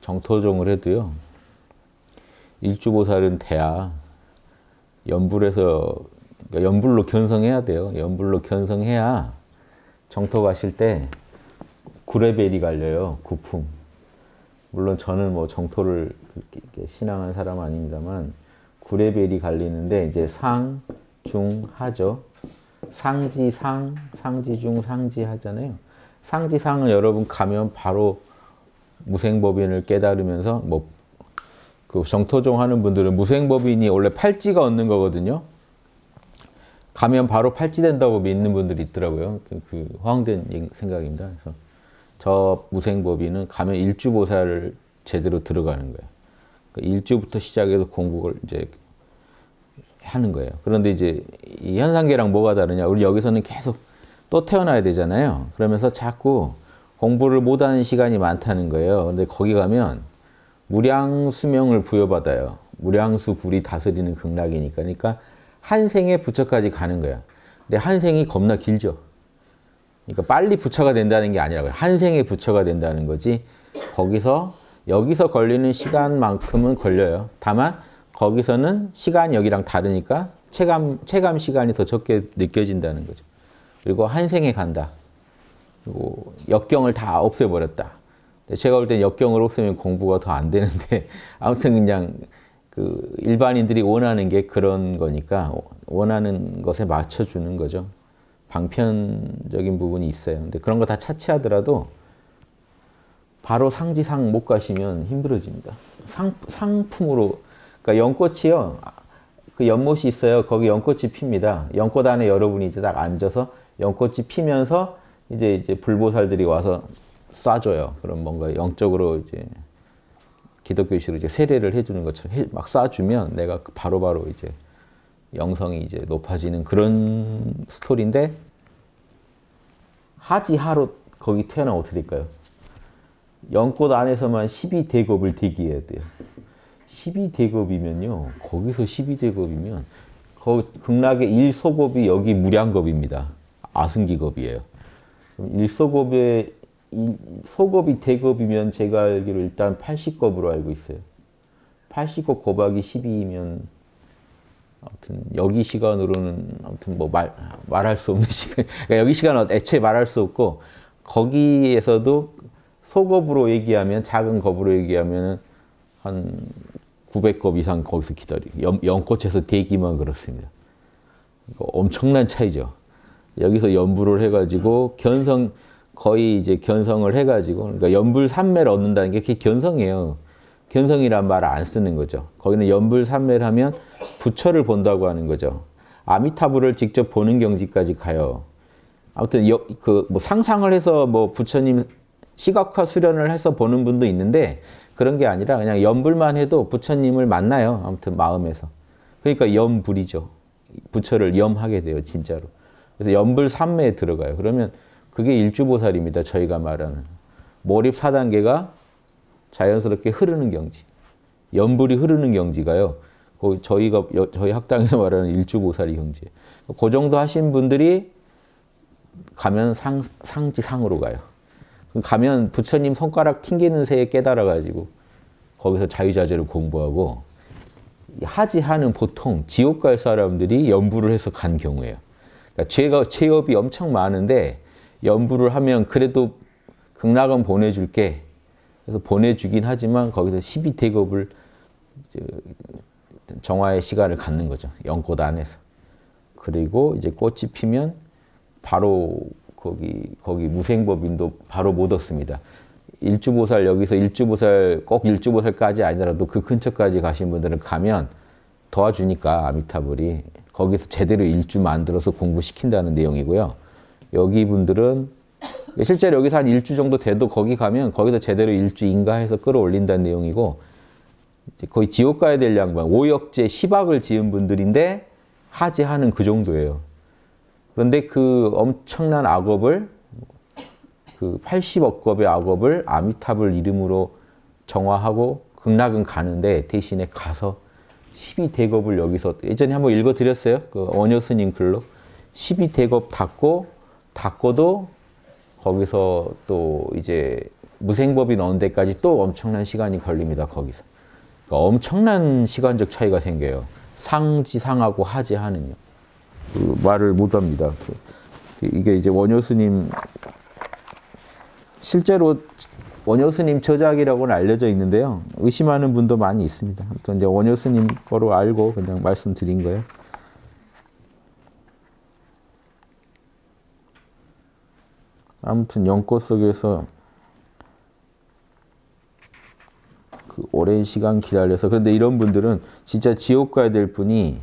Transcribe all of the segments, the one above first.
정토종을 해도요. 일주보살은 돼야 연불에서 그러니까 연불로 견성해야 돼요. 연불로 견성해야 정토 가실 때 구레벨이 갈려요. 구품. 물론 저는 뭐 정토를 신앙한 사람 아닙니다만 구레벨이 갈리는데 이제 상, 중, 하죠. 상지, 상, 상지, 중, 상지 하잖아요. 상지상은 여러분 가면 바로 무생법인을 깨달으면서 뭐 그 정토종 하는 분들은 무생법인이 원래 팔찌가 얻는 거거든요. 가면 바로 팔찌 된다고 믿는 분들이 있더라고요. 그, 그 허황된 생각입니다. 그래서 저 무생법인은 가면 일주보살을 제대로 들어가는 거예요. 그러니까 일주부터 시작해서 공부를 이제 하는 거예요. 그런데 이제 이 현상계랑 뭐가 다르냐? 우리 여기서는 계속 또 태어나야 되잖아요. 그러면서 자꾸 공부를 못하는 시간이 많다는 거예요. 근데 거기 가면 무량수명을 부여받아요. 무량수 불이 다스리는 극락이니까. 그러니까 한 생에 부처까지 가는 거야. 근데 한 생이 겁나 길죠. 그러니까 빨리 부처가 된다는 게아니라고한 생에 부처가 된다는 거지. 거기서 여기서 걸리는 시간만큼은 걸려요. 다만 거기서는 시간 여기랑 다르니까 체감 체감 시간이 더 적게 느껴진다는 거죠. 그리고 한생에 간다. 그리고 역경을 다 없애버렸다. 제가 볼 땐 역경을 없으면 공부가 더 안 되는데 아무튼 그냥 그 일반인들이 원하는 게 그런 거니까 원하는 것에 맞춰주는 거죠. 방편적인 부분이 있어요. 근데 그런 거 다 차치하더라도 바로 상지상 못 가시면 힘들어집니다. 상, 상품으로, 그러니까 연꽃이요. 아, 그 연못이 있어요. 거기 연꽃이 핍니다. 연꽃 안에 여러분이 이제 딱 앉아서 연꽃이 피면서 이제 이제 불보살들이 와서 쏴줘요. 그럼 뭔가 영적으로 이제 기독교식으로 이제 세례를 해주는 것처럼 해, 막 쏴주면 내가 그 바로바로 바로 이제 영성이 이제 높아지는 그런 스토리인데 하지하로 거기 태어나면 어떻게 될까요? 연꽃 안에서만 12대급을 대기해야 돼요. 12대급이면요. 거기서 12대급이면 거, 극락의 1소급이 여기 무량겁입니다. 아승기겁이에요. 일소급의 소급이 대급이면 제가 알기로 일단 80급으로 알고 있어요. 80급 곱하기 12이면 아무튼 여기 시간으로는 아무튼 뭐 말 말할 수 없는 시간. 그러니까 여기 시간은 애초에 말할 수 없고 거기에서도 소급으로 얘기하면 작은 겁으로 얘기하면 한 900급 이상 거기서 기다리. 연꽃에서 대기만 그렇습니다. 엄청난 차이죠. 여기서 연불을 해가지고 견성 거의 이제 견성을 해가지고 그러니까 연불 삼매를 얻는다는 게 그게 견성이에요. 견성이란 말을 안 쓰는 거죠. 거기는 연불 삼매를 하면 부처를 본다고 하는 거죠. 아미타불을 직접 보는 경지까지 가요. 아무튼 그뭐 상상을 해서 뭐 부처님 시각화 수련을 해서 보는 분도 있는데 그런 게 아니라 그냥 연불만 해도 부처님을 만나요. 아무튼 마음에서. 그러니까 염불이죠. 부처를 염하게 돼요, 진짜로. 그래서 연불 3매에 들어가요. 그러면 그게 일주보살입니다. 저희가 말하는. 몰입 4단계가 자연스럽게 흐르는 경지. 연불이 흐르는 경지가요. 그 저희가 저희 학당에서 말하는 일주보살이 경지. 그 정도 하신 분들이 가면 상, 상지 상으로 가요. 그 가면 부처님 손가락 튕기는 새에 깨달아가지고 거기서 자유자재를 공부하고 하지 하는 보통 지옥 갈 사람들이 연부를 해서 간 경우예요. 그러니까 제가 체업이 엄청 많은데 연부를 하면 그래도 극락은 보내줄게. 그래서 보내주긴 하지만 거기서 12대급을 정화의 시간을 갖는 거죠. 연꽃 안에서. 그리고 이제 꽃이 피면 바로 거기 거기 무생법인도 바로 못 얻습니다. 일주보살 여기서 일주보살 꼭 일주보살까지 아니더라도 그 근처까지 가신 분들은 가면 도와주니까 아미타불이 거기서 제대로 일주 만들어서 공부시킨다는 내용이고요. 여기 분들은 실제로 여기서 한 일주 정도 돼도 거기 가면 거기서 제대로 일주 인가해서 끌어올린다는 내용이고 거의 지옥 가야 될 양반, 오역제, 시박을 지은 분들인데 하지하는 그 정도예요. 그런데 그 엄청난 악업을 그 80억 겁의 악업을 아미탑을 이름으로 정화하고 극락은 가는데 대신에 가서 12대겁을 여기서 예전에 한번 읽어드렸어요. 그 원효 스님 글로 12대겁 닦고 닦고도 거기서 또 이제 무생법이 넣은 데까지 또 엄청난 시간이 걸립니다. 거기서 그러니까 엄청난 시간적 차이가 생겨요. 상지상하고 하지하는요. 그 말을 못합니다. 그, 이게 이제 원효 스님 실제로 원효스님 저작이라고는 알려져 있는데요. 의심하는 분도 많이 있습니다. 아무튼 이제 원효스님 거로 알고 그냥 말씀드린 거예요. 아무튼 연꽃 속에서 그 오랜 시간 기다려서 그런데 이런 분들은 진짜 지옥 가야 될 분이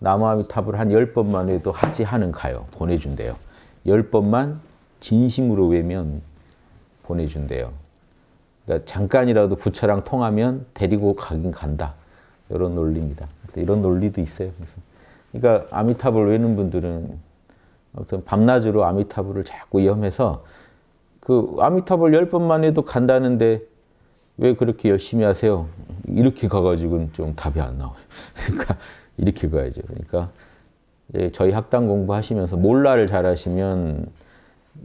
남아미탑을 한1번만 해도 하지 하는 가요. 보내준대요. 1번만 진심으로 외면 보내준대요. 그러니까 잠깐이라도 부처랑 통하면 데리고 가긴 간다. 이런 논리입니다. 이런 논리도 있어요. 그래서 그러니까 아미타불 외는 분들은 아무튼 밤낮으로 아미타불을 자꾸 염해서 그 아미타불 열 번만 해도 간다는데 왜 그렇게 열심히 하세요? 이렇게 가가지고는 좀 답이 안 나와요. 그러니까 이렇게 가야죠. 그러니까 예, 저희 학당 공부하시면서 몰라를 잘하시면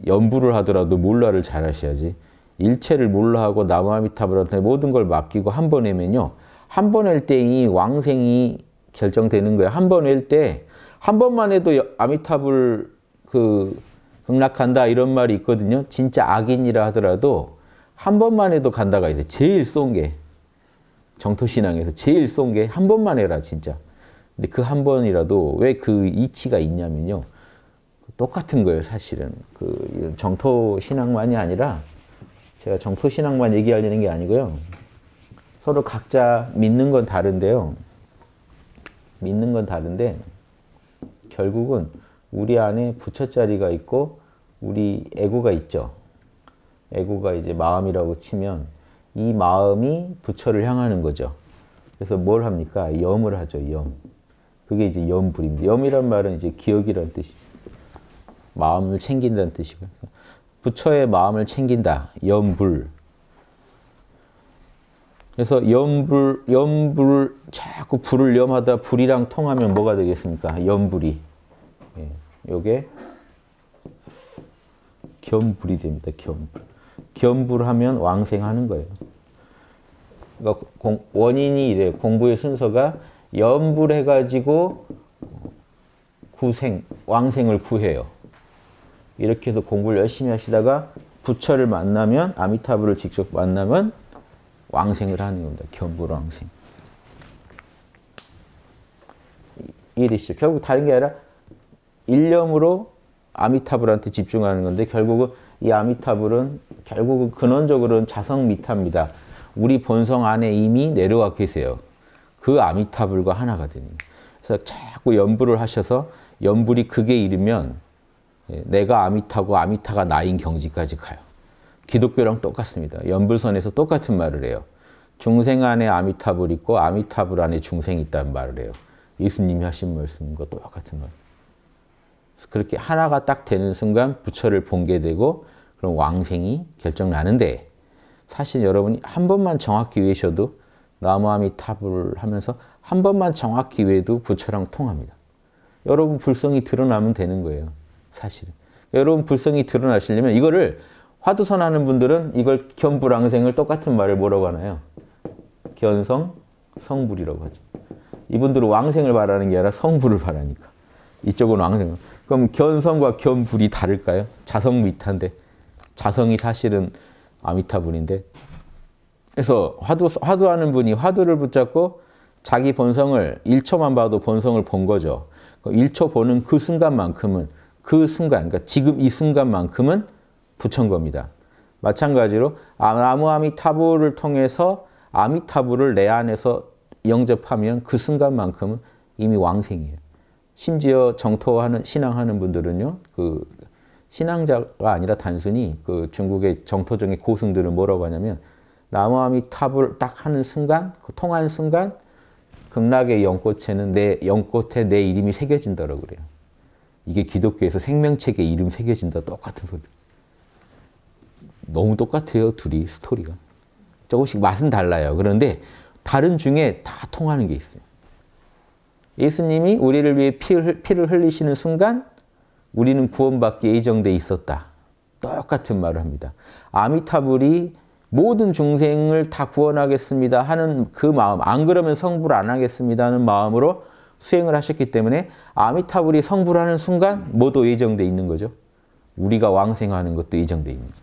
연부를 하더라도 몰라를 잘 하셔야지. 일체를 몰라하고 나무미타불한테 모든 걸 맡기고 한번 해면요. 한번할때이 왕생이 결정되는 거예요. 한번할때한 번만 해도 아미타불 그 극락한다 이런 말이 있거든요. 진짜 악인이라 하더라도 한 번만 해도 간다가 이제 제일 쏜 게 정토신앙에서 제일 쏜 게 한 번만 해라 진짜. 근데 그 한 번이라도 왜 그 이치가 있냐면요. 똑같은 거예요, 사실은. 그 정토 신앙만이 아니라 제가 정토 신앙만 얘기하려는 게 아니고요. 서로 각자 믿는 건 다른데요. 믿는 건 다른데 결국은 우리 안에 부처자리가 있고 우리 에고가 있죠. 에고가 이제 마음이라고 치면 이 마음이 부처를 향하는 거죠. 그래서 뭘 합니까? 염을 하죠, 염. 그게 이제 염불입니다. 염이란 말은 이제 기억이란 뜻이죠. 마음을 챙긴다는 뜻이고요. 부처의 마음을 챙긴다. 염불. 그래서 염불, 염불, 자꾸 불을 염하다 불이랑 통하면 뭐가 되겠습니까? 염불이. 예, 요게 겸불이 됩니다. 겸불. 겸불하면 왕생하는 거예요. 그러니까 공, 원인이 이래 공부의 순서가 염불해가지고 구생, 왕생을 구해요. 이렇게 해서 공부를 열심히 하시다가 부처를 만나면 아미타불을 직접 만나면 왕생을 하는 겁니다. 견불왕생. 이해되시죠? 결국 다른 게 아니라 일념으로 아미타불한테 집중하는 건데 결국은 이 아미타불은 결국은 근원적으로는 자성미타입니다. 우리 본성 안에 이미 내려와 계세요. 그 아미타불과 하나가 되는 거예요. 그래서 자꾸 연불을 하셔서 연불이 극에 이르면 예, 내가 아미타고 아미타가 나인 경지까지 가요. 기독교랑 똑같습니다. 연불선에서 똑같은 말을 해요. 중생 안에 아미타불 있고 아미타불 안에 중생이 있다는 말을 해요. 예수님이 하신 말씀과 똑같은 말. 그렇게 하나가 딱 되는 순간 부처를 본게 되고 그럼 왕생이 결정나는데 사실 여러분이 한 번만 정확히 외셔도 나무아미타불 하면서 한 번만 정확히 외도 부처랑 통합니다. 여러분 불성이 드러나면 되는 거예요. 사실은. 그러니까 여러분 불성이 드러나시려면 이거를 화두선 하는 분들은 이걸 견불앙생을 똑같은 말을 뭐라고 하나요? 견성, 성불이라고 하죠. 이분들은 왕생을 바라는 게 아니라 성불을 바라니까. 이쪽은 왕생. 그럼 견성과 견불이 다를까요? 자성 미타인데 자성이 사실은 아미타불인데 그래서 화두, 화두하는 분이 화두를 붙잡고 자기 본성을 1초만 봐도 본성을 본 거죠. 1초 그 보는 그 순간만큼은 그 순간, 그러니까 지금 이 순간만큼은 부처인 겁니다. 마찬가지로 나무 아미타불을 통해서 아미타불을 내 안에서 영접하면 그 순간만큼은 이미 왕생이에요. 심지어 정토하는 신앙하는 분들은요. 그 신앙자가 아니라 단순히 그 중국의 정토적인 고승들은 뭐라고 하냐면 나무아미 탑을 딱 하는 순간, 그 통한 순간 극락의 연꽃에는 내 연꽃에 내 이름이 새겨진다고 그래요. 이게 기독교에서 생명책에 이름 새겨진다 똑같은 소리. 너무 똑같아요, 둘이 스토리가. 조금씩 맛은 달라요. 그런데 다른 중에 다 통하는 게 있어요. 예수님이 우리를 위해 피를 흘리시는 순간 우리는 구원받기 예정돼 있었다. 똑같은 말을 합니다. 아미타불이 모든 중생을 다 구원하겠습니다 하는 그 마음, 안 그러면 성불 안 하겠습니다 하는 마음으로 수행을 하셨기 때문에 아미타불이 성불 하는 순간 모두 예정돼 있는 거죠. 우리가 왕생하는 것도 예정돼 있는 거죠.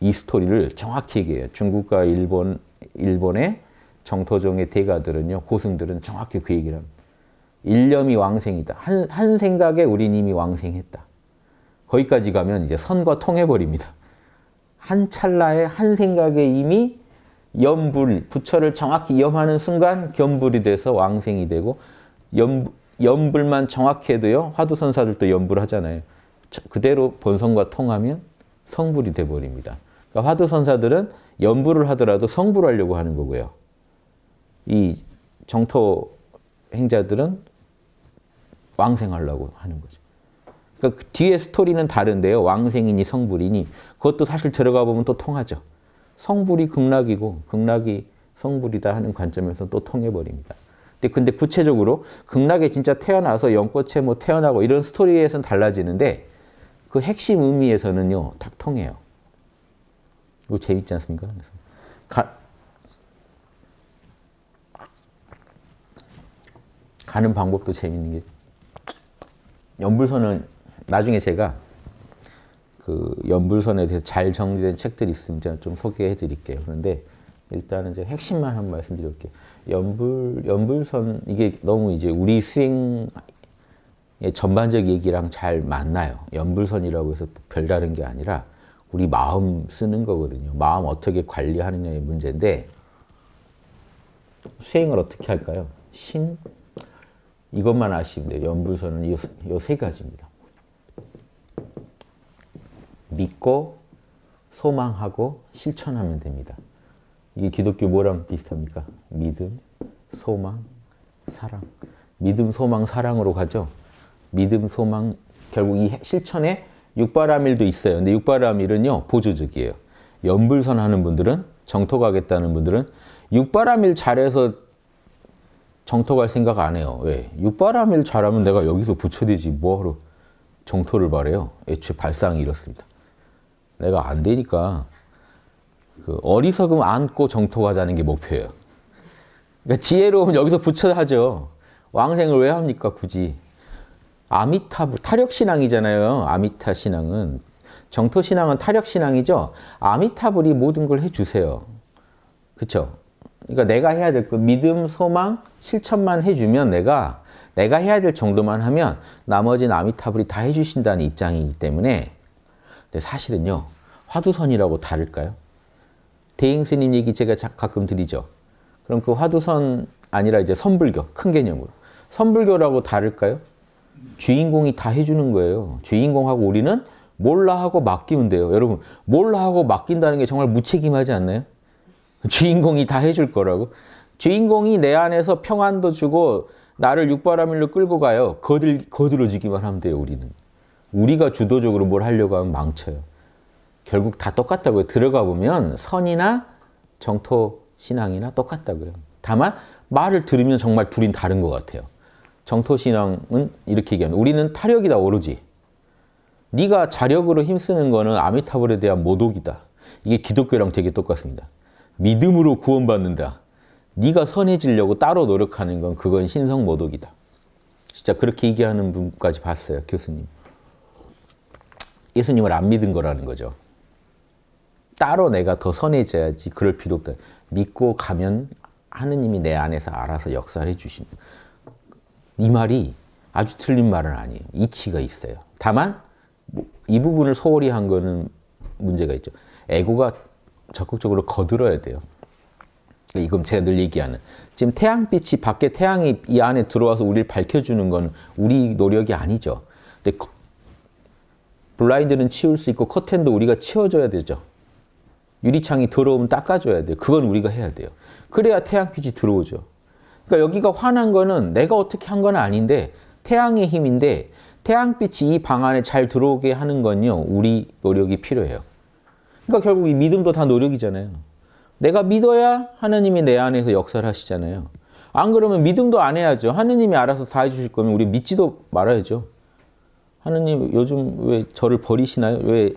이 스토리를 정확히 얘기해요. 중국과 일본, 일본의 정토종의 대가들은요, 고승들은 정확히 그 얘기를 합니다. 일념이 왕생이다. 한, 한 생각에 우린 이미 왕생했다. 거기까지 가면 이제 선과 통해버립니다. 한 찰나에 한 생각에 이미 염불, 부처를 정확히 염하는 순간 견불이 돼서 왕생이 되고 연, 불만 정확해도요. 화두선사들도 연불 하잖아요. 그대로 본성과 통하면 성불이 돼버립니다. 그러니까 화두선사들은 연불을 하더라도 성불하려고 하는 거고요. 이 정토 행자들은 왕생하려고 하는 거죠. 그러니까 그 뒤에 스토리는 다른데요. 왕생이니 성불이니 그것도 사실 들어가 보면 또 통하죠. 성불이 극락이고 극락이 성불이다 하는 관점에서 또 통해버립니다. 근데 구체적으로 극락에 진짜 태어나서 연꽃에 뭐 태어나고 이런 스토리에선 달라지는데 그 핵심 의미에서는요 딱 통해요. 이거 재밌지 않습니까? 그래서 가, 가는 방법도 재밌는 게 연불선은 나중에 제가 그 연불선에 대해서 잘 정리된 책들이 있으면 좀 소개해 드릴게요. 그런데 일단은 제가 핵심만 한 말씀드릴게요. 연불 연불선 이게 너무 이제 우리 스윙의 전반적 얘기랑 잘맞나요 연불선이라고 해서 별다른 게 아니라 우리 마음 쓰는 거거든요. 마음 어떻게 관리하느냐의 문제인데 수행을 어떻게 할까요? 신 이것만 아시면 돼요. 연불선은 요세 가지입니다. 믿고 소망하고 실천하면 됩니다. 이게 기독교 뭐랑 비슷합니까? 믿음, 소망, 사랑. 믿음, 소망, 사랑으로 가죠. 믿음, 소망, 결국 이 실천에 육바라밀도 있어요. 근데 육바라밀은요, 보조적이에요. 연불선 하는 분들은, 정토 가겠다는 분들은 육바라밀 잘해서 정토 갈 생각 안 해요. 왜? 육바라밀 잘하면 내가 여기서 부처되지 뭐하러 정토를 바래요. 애초에 발상이 이렇습니다. 내가 안 되니까 그 어리석음 안고 정토하자는 게 목표예요. 그러니까 지혜로움 여기서 붙여야 하죠. 왕생을 왜 합니까 굳이? 아미타불 타력 신앙이잖아요. 아미타 신앙은 정토 신앙은 타력 신앙이죠. 아미타불이 모든 걸 해주세요. 그렇 그러니까 내가 해야 될 것, 믿음, 소망, 실천만 해주면 내가 내가 해야 될 정도만 하면 나머지 아미타불이 다 해주신다는 입장이기 때문에 근데 사실은요 화두선이라고 다를까요? 대행스님 얘기 제가 가끔 드리죠. 그럼 그 화두선 아니라 이제 선불교, 큰 개념으로. 선불교라고 다를까요? 주인공이 다 해주는 거예요. 주인공하고 우리는 몰라 하고 맡기면 돼요. 여러분, 몰라 하고 맡긴다는 게 정말 무책임하지 않나요? 주인공이 다 해줄 거라고. 주인공이 내 안에서 평안도 주고 나를 육바라밀로 끌고 가요. 거들, 거들어주기만 하면 돼요, 우리는. 우리가 주도적으로 뭘 하려고 하면 망쳐요. 결국 다 똑같다고요. 들어가 보면 선이나 정토 신앙이나 똑같다고요. 다만 말을 들으면 정말 둘이 다른 것 같아요. 정토 신앙은 이렇게 얘기합니다. 우리는 타력이다 오로지. 네가 자력으로 힘쓰는 거는 아미타불에 대한 모독이다. 이게 기독교랑 되게 똑같습니다. 믿음으로 구원받는다. 네가 선해지려고 따로 노력하는 건 그건 신성 모독이다. 진짜 그렇게 얘기하는 분까지 봤어요, 교수님. 예수님을 안 믿은 거라는 거죠. 따로 내가 더 선해져야지 그럴 필요 없다. 믿고 가면 하느님이 내 안에서 알아서 역사를 해주시는 이 말이 아주 틀린 말은 아니에요. 이치가 있어요. 다만 뭐이 부분을 소홀히 한 거는 문제가 있죠. 에고가 적극적으로 거들어야 돼요. 이건 제가 늘 얘기하는 지금 태양빛이 밖에 태양이 이 안에 들어와서 우리를 밝혀주는 건 우리 노력이 아니죠. 근데 그 블라인드는 치울 수 있고 커튼도 우리가 치워줘야 되죠. 유리창이 더러우면 닦아줘야 돼요. 그건 우리가 해야 돼요. 그래야 태양빛이 들어오죠. 그러니까 여기가 환한 거는 내가 어떻게 한 건 아닌데 태양의 힘인데 태양빛이 이 방 안에 잘 들어오게 하는 건요. 우리 노력이 필요해요. 그러니까 결국 이 믿음도 다 노력이잖아요. 내가 믿어야 하나님이 내 안에서 역사를 하시잖아요. 안 그러면 믿음도 안 해야죠. 하느님이 알아서 다 해주실 거면 우리 믿지도 말아야죠. 하느님 요즘 왜 저를 버리시나요? 왜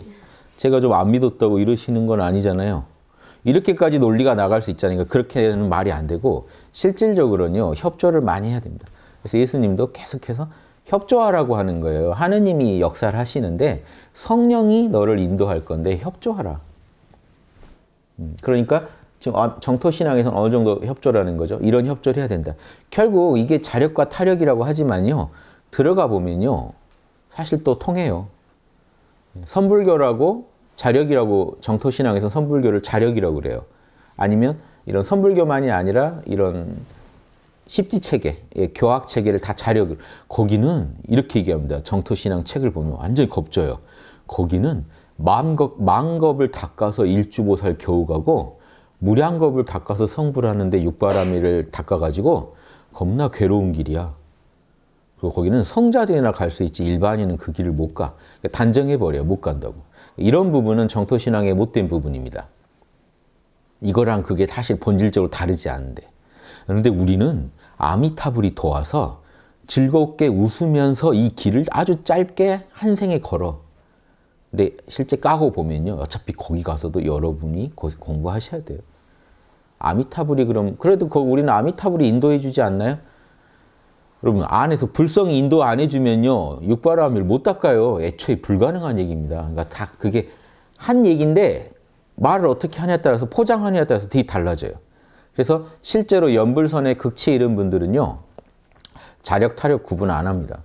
제가 좀 안 믿었다고 이러시는 건 아니잖아요. 이렇게까지 논리가 나갈 수 있자니까 그러니까 그렇게는 말이 안 되고 실질적으로는요 협조를 많이 해야 됩니다. 그래서 예수님도 계속해서 협조하라고 하는 거예요. 하느님이 역사를 하시는데 성령이 너를 인도할 건데 협조하라. 음, 그러니까 지금 어, 정토신앙에서는 어느 정도 협조라는 거죠. 이런 협조를 해야 된다. 결국 이게 자력과 타력이라고 하지만요. 들어가 보면요. 사실 또 통해요. 선불교라고 자력이라고 정토신앙에서 선불교를 자력이라고 그래요. 아니면 이런 선불교만이 아니라 이런 십지 체계, 교학 체계를 다 자력. 거기는 이렇게 얘기합니다. 정토신앙 책을 보면 완전히 겁져요. 거기는 만겁 만겁을 닦아서 일주보살 교육하고 무량겁을 닦아서 성불하는데 육바라밀을 닦아가지고 겁나 괴로운 길이야. 그리고 거기는 성자들이나 갈 수 있지 일반인은 그 길을 못 가. 그러니까 단정해버려. 요못 간다고. 이런 부분은 정토신앙의 못된 부분입니다. 이거랑 그게 사실 본질적으로 다르지 않은데. 그런데 우리는 아미타불이 도와서 즐겁게 웃으면서 이 길을 아주 짧게 한 생에 걸어. 근데 실제 까고 보면요. 어차피 거기 가서도 여러분이 공부하셔야 돼요. 아미타불이 그럼, 그래도 우리는 아미타불이 인도해 주지 않나요? 여러분 안에서 불성 인도 안 해주면요 육바람을 못 닦아요. 애초에 불가능한 얘기입니다. 그러니까 다 그게 한 얘기인데 말을 어떻게 하냐에 따라서 포장하냐에 따라서 되게 달라져요. 그래서 실제로 연불선에 극치에 이른 분들은요 자력 타력 구분 안 합니다.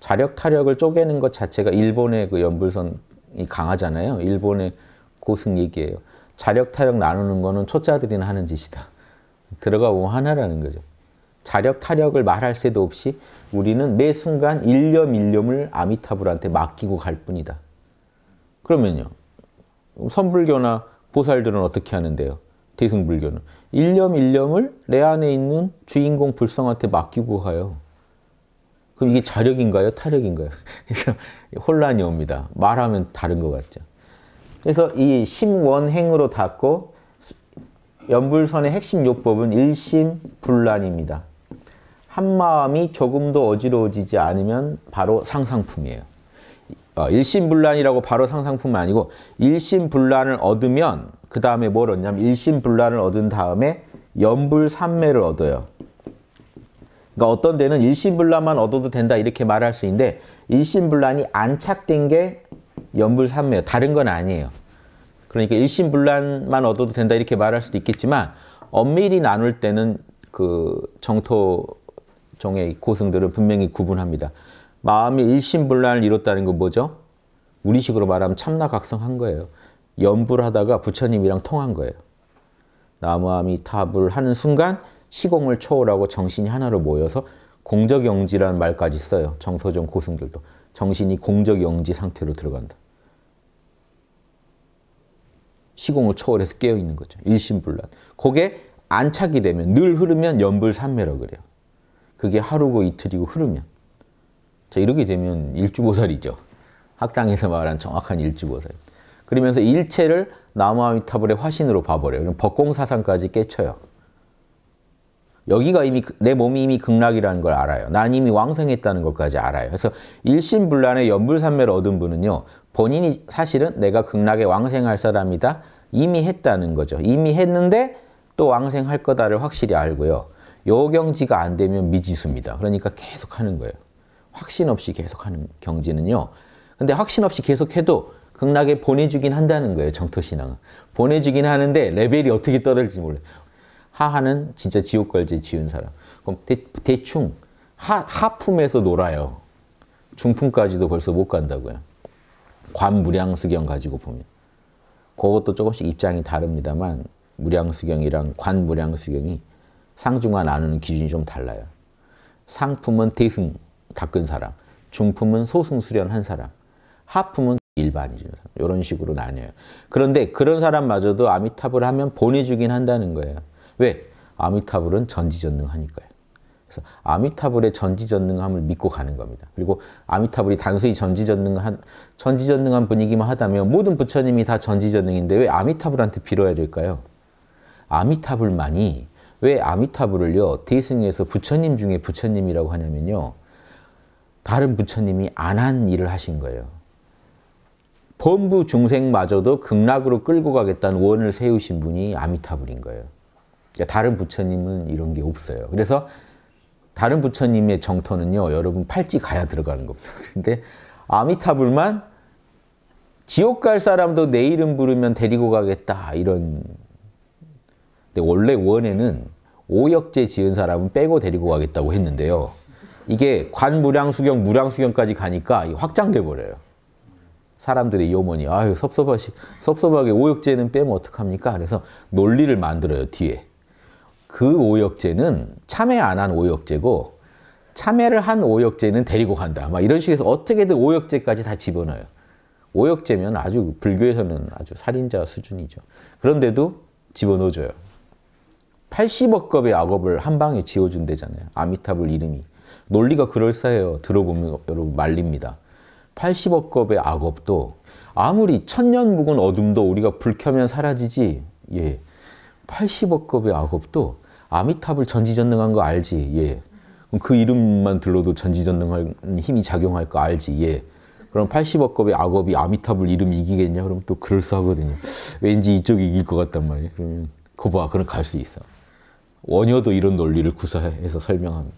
자력 타력을 쪼개는 것 자체가 일본의 그 연불선이 강하잖아요. 일본의 고승 얘기예요. 자력 타력 나누는 거는 초짜들이나 하는 짓이다. 들어가 보면 하나라는 거죠. 자력 타력을 말할 새도 없이 우리는 매 순간 일념 일념을 아미타불한테 맡기고 갈 뿐이다. 그러면요. 선불교나 보살들은 어떻게 하는데요? 대승불교는 일념 일념을 내 안에 있는 주인공 불성한테 맡기고 가요. 그럼 이게 자력인가요? 타력인가요? 그래서 혼란이 옵니다. 말하면 다른 것 같죠. 그래서 이 심원행으로 닫고 연불선의 핵심 요법은 일심불란입니다. 한 마음이 조금도 어지러워지지 않으면 바로 상상품이에요. 어, 일심불란이라고 바로 상상품은 아니고 일심불란을 얻으면 그 다음에 뭘 얻냐면 일심불란을 얻은 다음에 연불삼매를 얻어요. 그러니까 어떤 데는 일심불란만 얻어도 된다 이렇게 말할 수 있는데 일심불란이 안착된 게 연불삼매예요. 다른 건 아니에요. 그러니까 일심불란만 얻어도 된다 이렇게 말할 수도 있겠지만 엄밀히 나눌 때는 그 정토 종의 고승들을 분명히 구분합니다. 마음이 일심불란을 이뤘다는 건 뭐죠? 우리식으로 말하면 참나각성한 거예요. 연불 하다가 부처님이랑 통한 거예요. 나무아미타불 하는 순간 시공을 초월하고 정신이 하나로 모여서 공적영지라는 말까지 써요. 정서종 고승들도. 정신이 공적영지 상태로 들어간다. 시공을 초월해서 깨어있는 거죠. 일심불란. 그게 안착이 되면 늘 흐르면 연불산매라 그래요. 그게 하루고 이틀이고 흐르면. 자, 이렇게 되면 일주보살이죠. 학당에서 말한 정확한 일주보살. 그러면서 일체를 나무아미타불의 화신으로 봐버려요. 그럼 법공사상까지 깨쳐요. 여기가 이미 그, 내 몸이 이미 극락이라는 걸 알아요. 난 이미 왕생했다는 것까지 알아요. 그래서 일신불란의 연불삼매를 얻은 분은요. 본인이 사실은 내가 극락에 왕생할 사람이다. 이미 했다는 거죠. 이미 했는데 또 왕생할 거다를 확실히 알고요. 요경지가 안 되면 미지수입니다. 그러니까 계속 하는 거예요. 확신 없이 계속 하는 경지는요. 근데 확신 없이 계속해도 극락에 보내주긴 한다는 거예요. 정토신앙은. 보내주긴 하는데 레벨이 어떻게 떨어질지 몰라요. 하하는 진짜 지옥걸제 지은 사람. 그럼 대, 충 하, 하품에서 놀아요. 중품까지도 벌써 못 간다고요. 관무량수경 가지고 보면. 그것도 조금씩 입장이 다릅니다만 무량수경이랑 관무량수경이 상중과 나누는 기준이 좀 달라요. 상품은 대승, 닦은 사람. 중품은 소승 수련한 사람. 하품은 일반이죠. 이런 식으로 나뉘어요. 그런데 그런 사람마저도 아미타불 하면 보내주긴 한다는 거예요. 왜? 아미타불은 전지전능하니까요. 그래서 아미타불의 전지전능함을 믿고 가는 겁니다. 그리고 아미타불이 단순히 전지전능한 전지전능한 분이기만 하다면 모든 부처님이 다 전지전능인데 왜 아미타불한테 빌어야 될까요? 아미타불만이 왜 아미타불을요 대승에서 부처님 중에 부처님이라고 하냐면요 다른 부처님이 안 한 일을 하신 거예요. 범부 중생마저도 극락으로 끌고 가겠다는 원을 세우신 분이 아미타불인 거예요. 그러니까 다른 부처님은 이런 게 없어요. 그래서 다른 부처님의 정토는요, 여러분 팔찌 가야 들어가는 겁니다. 근데 아미타불만 지옥 갈 사람도 내 이름 부르면 데리고 가겠다 이런 근데 원래 원에는 오역제 지은 사람은 빼고 데리고 가겠다고 했는데요. 이게 관무량수경, 무량수경까지 가니까 확장돼 버려요. 사람들의 염원이 아유 섭섭하시 섭섭하게 오역제는 빼면 어떡합니까? 그래서 논리를 만들어요 뒤에. 그 오역제는 참회 안 한 오역제고 참회를 한 오역제는 데리고 간다. 막 이런 식에서 어떻게든 오역제까지 다 집어넣어요. 오역제면 아주 불교에서는 아주 살인자 수준이죠. 그런데도 집어넣어줘요. 80억급의 악업을 한 방에 지워준대잖아요. 아미타불 이름이. 논리가 그럴싸해요. 들어보면 여러분 말립니다. 80억급의 악업도 아무리 천년 묵은 어둠도 우리가 불 켜면 사라지지. 예. 80억급의 악업도 아미타불 전지전능한 거 알지. 예. 그 이름만 들러도 전지전능한 힘이 작용할 거 알지. 예. 그럼 80억급의 악업이 아미타불 이름 이기겠냐? 그럼 또 그럴싸하거든요. 왠지 이쪽이 이길 것 같단 말이에요. 그러면 그거 봐. 그럼 갈 수 있어. 원효도 이런 논리를 구사해서 설명합니다.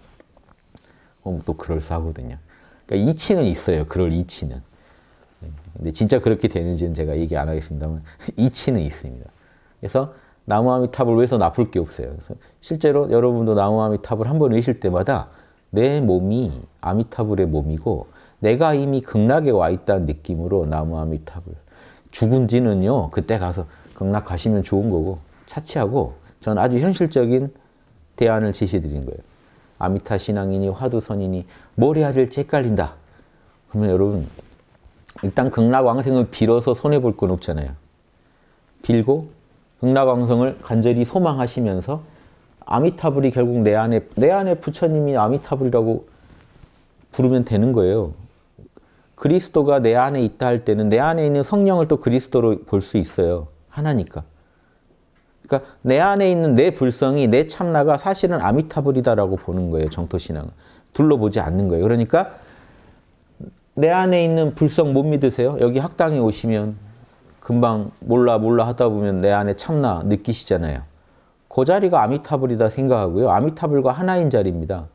그럼 또 그럴싸하거든요. 그러니까 이치는 있어요. 그럴 이치는. 네, 근데 진짜 그렇게 되는지는 제가 얘기 안 하겠습니다만 이치는 있습니다. 그래서 나무아미탑을 위해서 나쁠 게 없어요. 그래서 실제로 여러분도 나무아미탑을 한 번 외실 때마다 내 몸이 아미타불의 몸이고 내가 이미 극락에 와 있다는 느낌으로 나무아미탑을 죽은 지는요 그때 가서 극락 가시면 좋은 거고 차치하고 저는 아주 현실적인 대안을 제시드린 거예요. 아미타 신앙이니 화두선이니 뭘 해야 될지 헷갈린다. 그러면 여러분 일단 극락왕생을 빌어서 손해볼 건 없잖아요. 빌고 극락왕성을 간절히 소망하시면서 아미타불이 결국 내 안에 내 안에 부처님이 아미타불이라고 부르면 되는 거예요. 그리스도가 내 안에 있다 할 때는 내 안에 있는 성령을 또 그리스도로 볼 수 있어요. 하나니까. 그러니까 내 안에 있는 내 불성이 내 참나가 사실은 아미타불이다라고 보는 거예요. 정토신앙은. 둘러보지 않는 거예요. 그러니까 내 안에 있는 불성 못 믿으세요? 여기 학당에 오시면 금방 몰라 몰라 하다 보면 내 안에 참나 느끼시잖아요. 그 자리가 아미타불이다 생각하고요. 아미타불과 하나인 자리입니다.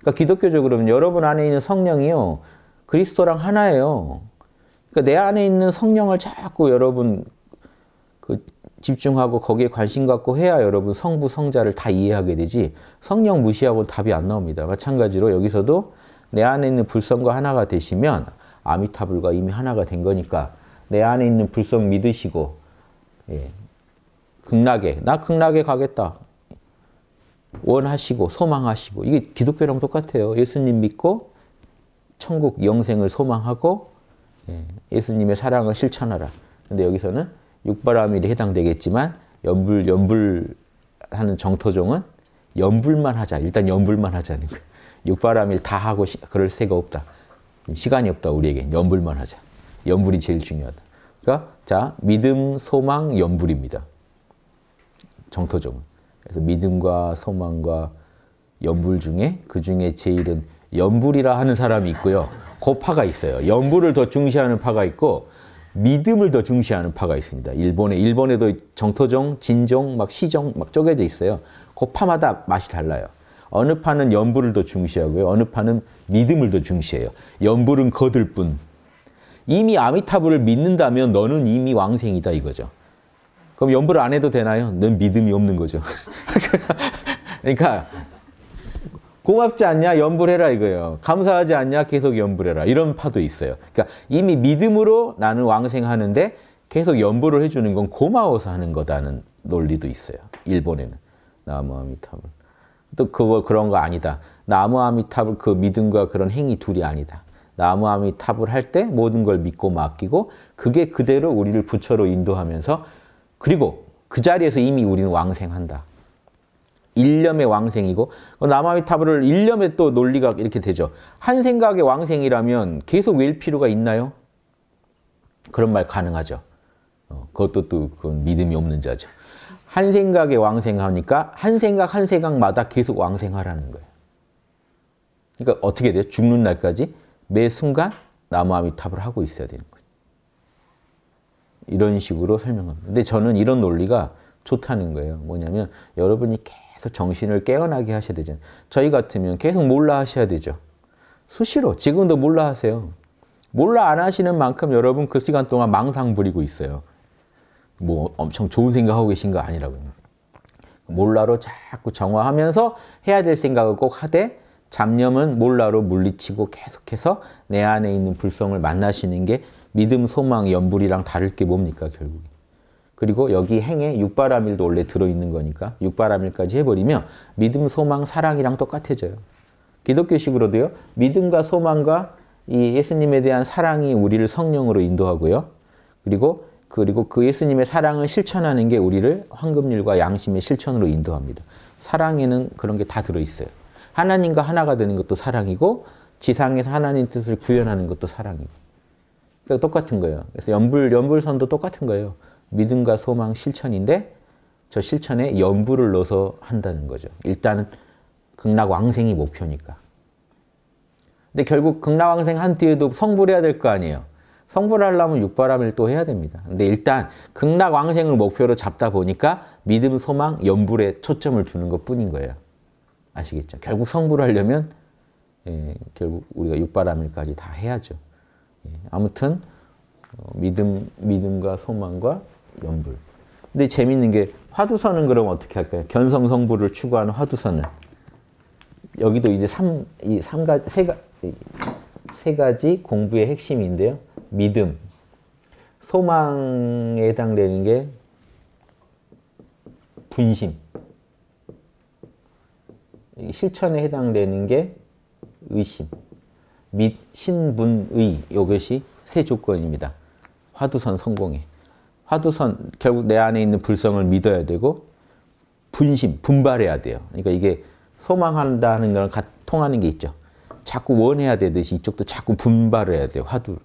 그러니까 기독교적으로 는 여러분 안에 있는 성령이요. 그리스도랑 하나예요. 그러니까 내 안에 있는 성령을 자꾸 여러분 그 집중하고 거기에 관심 갖고 해야 여러분 성부, 성자를 다 이해하게 되지 성령 무시하고 답이 안 나옵니다. 마찬가지로 여기서도 내 안에 있는 불성과 하나가 되시면 아미타불과 이미 하나가 된 거니까 내 안에 있는 불성 믿으시고 예, 극락에 나 극락에 가겠다 원하시고 소망하시고 이게 기독교랑 똑같아요. 예수님 믿고 천국 영생을 소망하고 예, 예수님의 사랑을 실천하라. 근데 여기서는 육바라밀이 해당되겠지만 연불 연불 하는 정토종은 연불만 하자. 일단 연불만 하자는 거 육바라밀 다 하고 시, 그럴 새가 없다. 시간이 없다 우리에겐 연불만 하자. 연불이 제일 중요하다. 그러니까 자 믿음, 소망, 연불입니다. 정토종은. 그래서 믿음과 소망과 연불 중에 그 중에 제일은 연불이라 하는 사람이 있고요. 고파가 그 있어요. 연불을 더 중시하는 파가 있고 믿음을 더 중시하는 파가 있습니다. 일본에 일본에도 정토종, 진종, 막 시종 막 쪼개져 있어요. 그 파마다 맛이 달라요. 어느 파는 연불을 더 중시하고요. 어느 파는 믿음을 더 중시해요. 연불은 거들 뿐. 이미 아미타불을 믿는다면 너는 이미 왕생이다 이거죠. 그럼 연불안 해도 되나요? 넌 믿음이 없는 거죠. 그러니까 고맙지 않냐? 연불해라 이거예요. 감사하지 않냐? 계속 연불해라. 이런 파도 있어요. 그러니까 이미 믿음으로 나는 왕생하는데 계속 연불을 해주는 건 고마워서 하는 거다는 논리도 있어요. 일본에는. 나무아미타불. 또 그거 그런 거 아니다. 나무아미타불 그 믿음과 그런 행위 둘이 아니다. 나무아미타불 할 때 모든 걸 믿고 맡기고 그게 그대로 우리를 부처로 인도하면서 그리고 그 자리에서 이미 우리는 왕생한다. 일념의 왕생이고 그 남아미타불을 일념의 또 논리가 이렇게 되죠. 한 생각의 왕생이라면 계속 외 필요가 있나요? 그런 말 가능하죠. 어, 그것도 또 그건 믿음이 없는 자죠. 한 생각에 왕생하니까 한 생각 한 생각마다 계속 왕생하라는 거예요. 그러니까 어떻게 돼요? 죽는 날까지 매 순간 나아미탑을 하고 있어야 되는 거예요. 이런 식으로 설명합니다. 근데 저는 이런 논리가 좋다는 거예요. 뭐냐면 여러분이 계속 계속 정신을 깨어나게 하셔야 되죠. 저희 같으면 계속 몰라 하셔야 되죠. 수시로 지금도 몰라 하세요. 몰라 안 하시는 만큼 여러분 그 시간 동안 망상 부리고 있어요. 뭐 엄청 좋은 생각하고 계신 거 아니라고요. 몰라로 자꾸 정화하면서 해야 될 생각을 꼭 하되 잡념은 몰라로 물리치고 계속해서 내 안에 있는 불성을 만나시는 게 믿음, 소망, 연불이랑 다를 게 뭡니까 결국에. 그리고 여기 행에 육바라밀도 원래 들어있는 거니까 육바라밀까지 해버리면 믿음, 소망, 사랑이랑 똑같아져요. 기독교식으로도요. 믿음과 소망과 이 예수님에 대한 사랑이 우리를 성령으로 인도하고요. 그리고 그리고 그 예수님의 사랑을 실천하는 게 우리를 황금률과 양심의 실천으로 인도합니다. 사랑에는 그런 게 다 들어있어요. 하나님과 하나가 되는 것도 사랑이고 지상에서 하나님 뜻을 구현하는 것도 사랑이고 그러니까 똑같은 거예요. 그래서 연불 연불선도 똑같은 거예요. 믿음과 소망, 실천인데 저 실천에 연부를 넣어서 한다는 거죠. 일단은 극락왕생이 목표니까. 근데 결국 극락왕생 한 뒤에도 성불해야 될 거 아니에요. 성불하려면 육바람을 또 해야 됩니다. 근데 일단 극락왕생을 목표로 잡다 보니까 믿음, 소망, 연불에 초점을 두는 것 뿐인 거예요. 아시겠죠? 결국 성불하려면 예, 결국 우리가 육바람일까지 다 해야죠. 예, 아무튼 어, 믿음, 믿음과 소망과 연불. 근데 재밌는 게 화두선은 그럼 어떻게 할까요? 견성성부를 추구하는 화두선은 여기도 이제 삼, 이 삼가, 세가, 세 가지 공부의 핵심인데요. 믿음, 소망에 해당되는 게 분심, 실천에 해당되는 게 의심, 및 신분의 이것이 세 조건입니다. 화두선 성공에. 화두선 결국 내 안에 있는 불성을 믿어야 되고 분심, 분발해야 돼요. 그러니까 이게 소망한다는 거랑 통하는 게 있죠. 자꾸 원해야 되듯이 이쪽도 자꾸 분발해야 돼요. 화두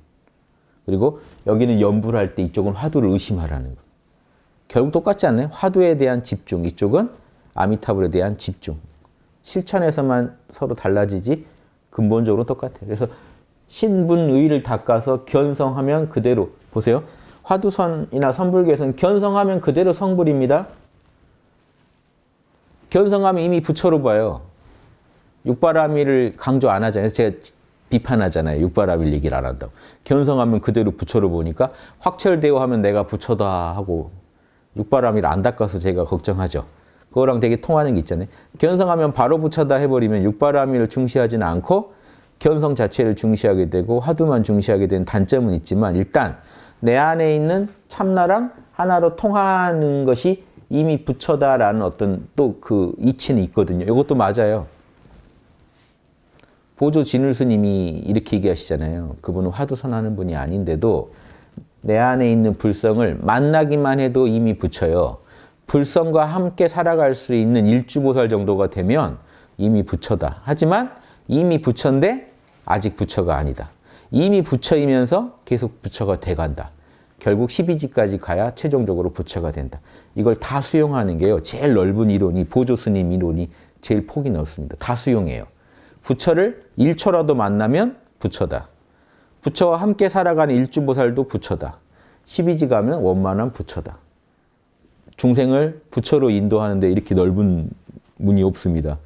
그리고 여기는 염불 할때 이쪽은 화두를 의심하라는 거. 결국 똑같지 않나요? 화두에 대한 집중, 이쪽은 아미타불에 대한 집중. 실천에서만 서로 달라지지 근본적으로 똑같아요. 그래서 신분의를 닦아서 견성하면 그대로 보세요. 화두선이나 선불교에서는 견성하면 그대로 성불입니다. 견성하면 이미 부처로 봐요. 육바라밀을 강조 안 하잖아요. 제가 비판하잖아요. 육바라밀 얘기를 안 한다고. 견성하면 그대로 부처로 보니까 확철대오 하면 내가 부처다 하고 육바라밀 안 닦아서 제가 걱정하죠. 그거랑 되게 통하는 게 있잖아요. 견성하면 바로 부처다 해버리면 육바라밀을 중시하지는 않고 견성 자체를 중시하게 되고 화두만 중시하게 된 단점은 있지만 일단 내 안에 있는 참나랑 하나로 통하는 것이 이미 부처다라는 어떤 또 그 이치는 있거든요. 이것도 맞아요. 보조 진울 스님이 이렇게 얘기하시잖아요. 그분은 화두선하는 분이 아닌데도 내 안에 있는 불성을 만나기만 해도 이미 부처요. 불성과 함께 살아갈 수 있는 일주보살 정도가 되면 이미 부처다. 하지만 이미 부처인데 아직 부처가 아니다. 이미 부처이면서 계속 부처가 돼간다. 결국 12지까지 가야 최종적으로 부처가 된다. 이걸 다 수용하는 게요. 제일 넓은 이론이 보조스님 이론이 제일 폭이 넓습니다. 다 수용해요. 부처를 1초라도 만나면 부처다. 부처와 함께 살아가는 일주보살도 부처다. 12지 가면 원만한 부처다. 중생을 부처로 인도하는데 이렇게 넓은 문이 없습니다.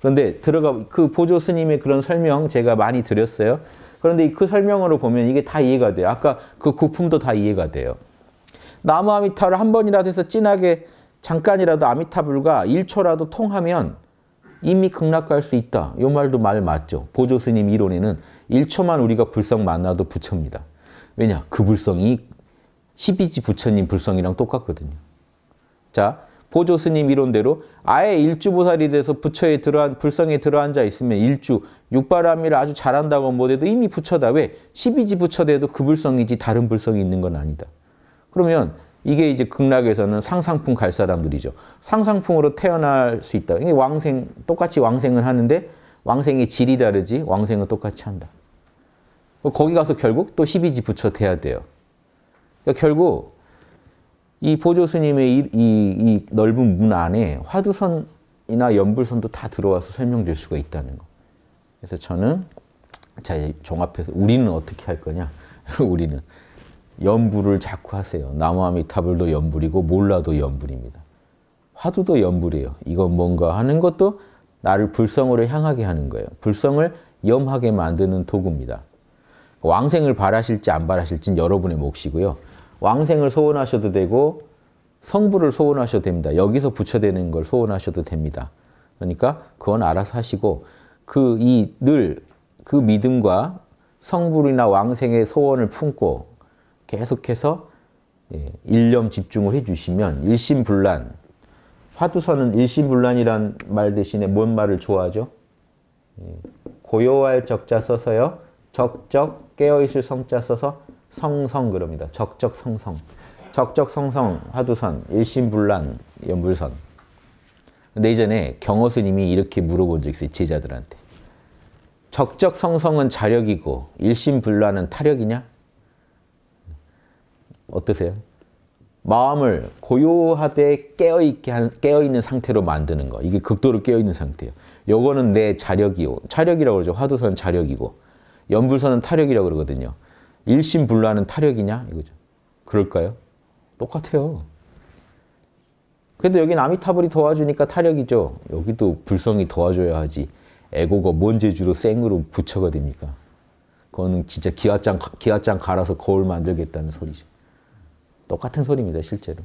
그런데 들어가 그 보조 스님의 그런 설명 제가 많이 드렸어요. 그런데 그 설명으로 보면 이게 다 이해가 돼요. 아까 그 구품도 다 이해가 돼요. 나무 아미타를 한 번이라도 해서 진하게 잠깐이라도 아미타불과 1초라도 통하면 이미 극락할 수 있다. 요 말도 말 맞죠. 보조스님 이론에는 1초만 우리가 불성 만나도 부처입니다. 왜냐? 그 불성이 12지 부처님 불성이랑 똑같거든요. 자, 보조 스님 이론대로 아예 일주보살이 돼서 부처에 들어한 불성에 들어앉아 있으면 일주 육바람이를 아주 잘한다고 못해도 이미 부처다 왜 12지 부처돼도 그 불성이지 다른 불성이 있는 건 아니다. 그러면 이게 이제 극락에서는 상상풍 갈 사람들이죠. 상상풍으로 태어날 수 있다. 이게 왕생 똑같이 왕생을 하는데 왕생의 질이 다르지 왕생은 똑같이 한다. 거기 가서 결국 또 12지 부처 돼야 돼요. 그러니까 결국 이 보조 스님의 이, 이, 이 넓은 문 안에 화두선이나 연불선도 다 들어와서 설명될 수가 있다는 거. 그래서 저는 자 종합해서 우리는 어떻게 할 거냐? 우리는 연불을 자꾸 하세요. 나무아미타불도 연불이고 몰라도 연불입니다. 화두도 연불이에요. 이건 뭔가 하는 것도 나를 불성으로 향하게 하는 거예요. 불성을 염하게 만드는 도구입니다. 왕생을 바라실지 안 바라실지는 여러분의 몫이고요. 왕생을 소원하셔도 되고 성부를 소원하셔도 됩니다. 여기서 부처되는 걸 소원하셔도 됩니다. 그러니까 그건 알아서 하시고 그 이늘그 그 믿음과 성불이나 왕생의 소원을 품고 계속해서 예, 일념 집중을 해주시면 일심불란 화두서는 일심불란이란 말 대신에 뭔 말을 좋아하죠? 예, 고요할 적자 써서요. 적적 깨어있을 성자 써서 성성 그럽니다. 적적성성. 적적성성 화두선, 일심불란 연불선. 근데 이전에 경호 스님이 이렇게 물어본 적 있어요. 제자들한테. 적적성성은 자력이고 일심불란은 타력이냐? 어떠세요? 마음을 고요하되 깨어있게 한, 깨어있는 상태로 만드는 거. 이게 극도로 깨어있는 상태예요. 요거는 내 자력이요. 자력이라고 그러죠. 화두선 자력이고. 연불선은 타력이라고 그러거든요. 일심불란은 타력이냐? 이거죠. 그럴까요? 똑같아요. 그래 여긴 아미타불이 도와주니까 타력이죠. 여기도 불성이 도와줘야 하지. 에고가 뭔 재주로 생으로 부처가 됩니까? 그거는 진짜 기와장, 기와장 갈아서 거울 만들겠다는 소리죠. 똑같은 소리입니다, 실제로.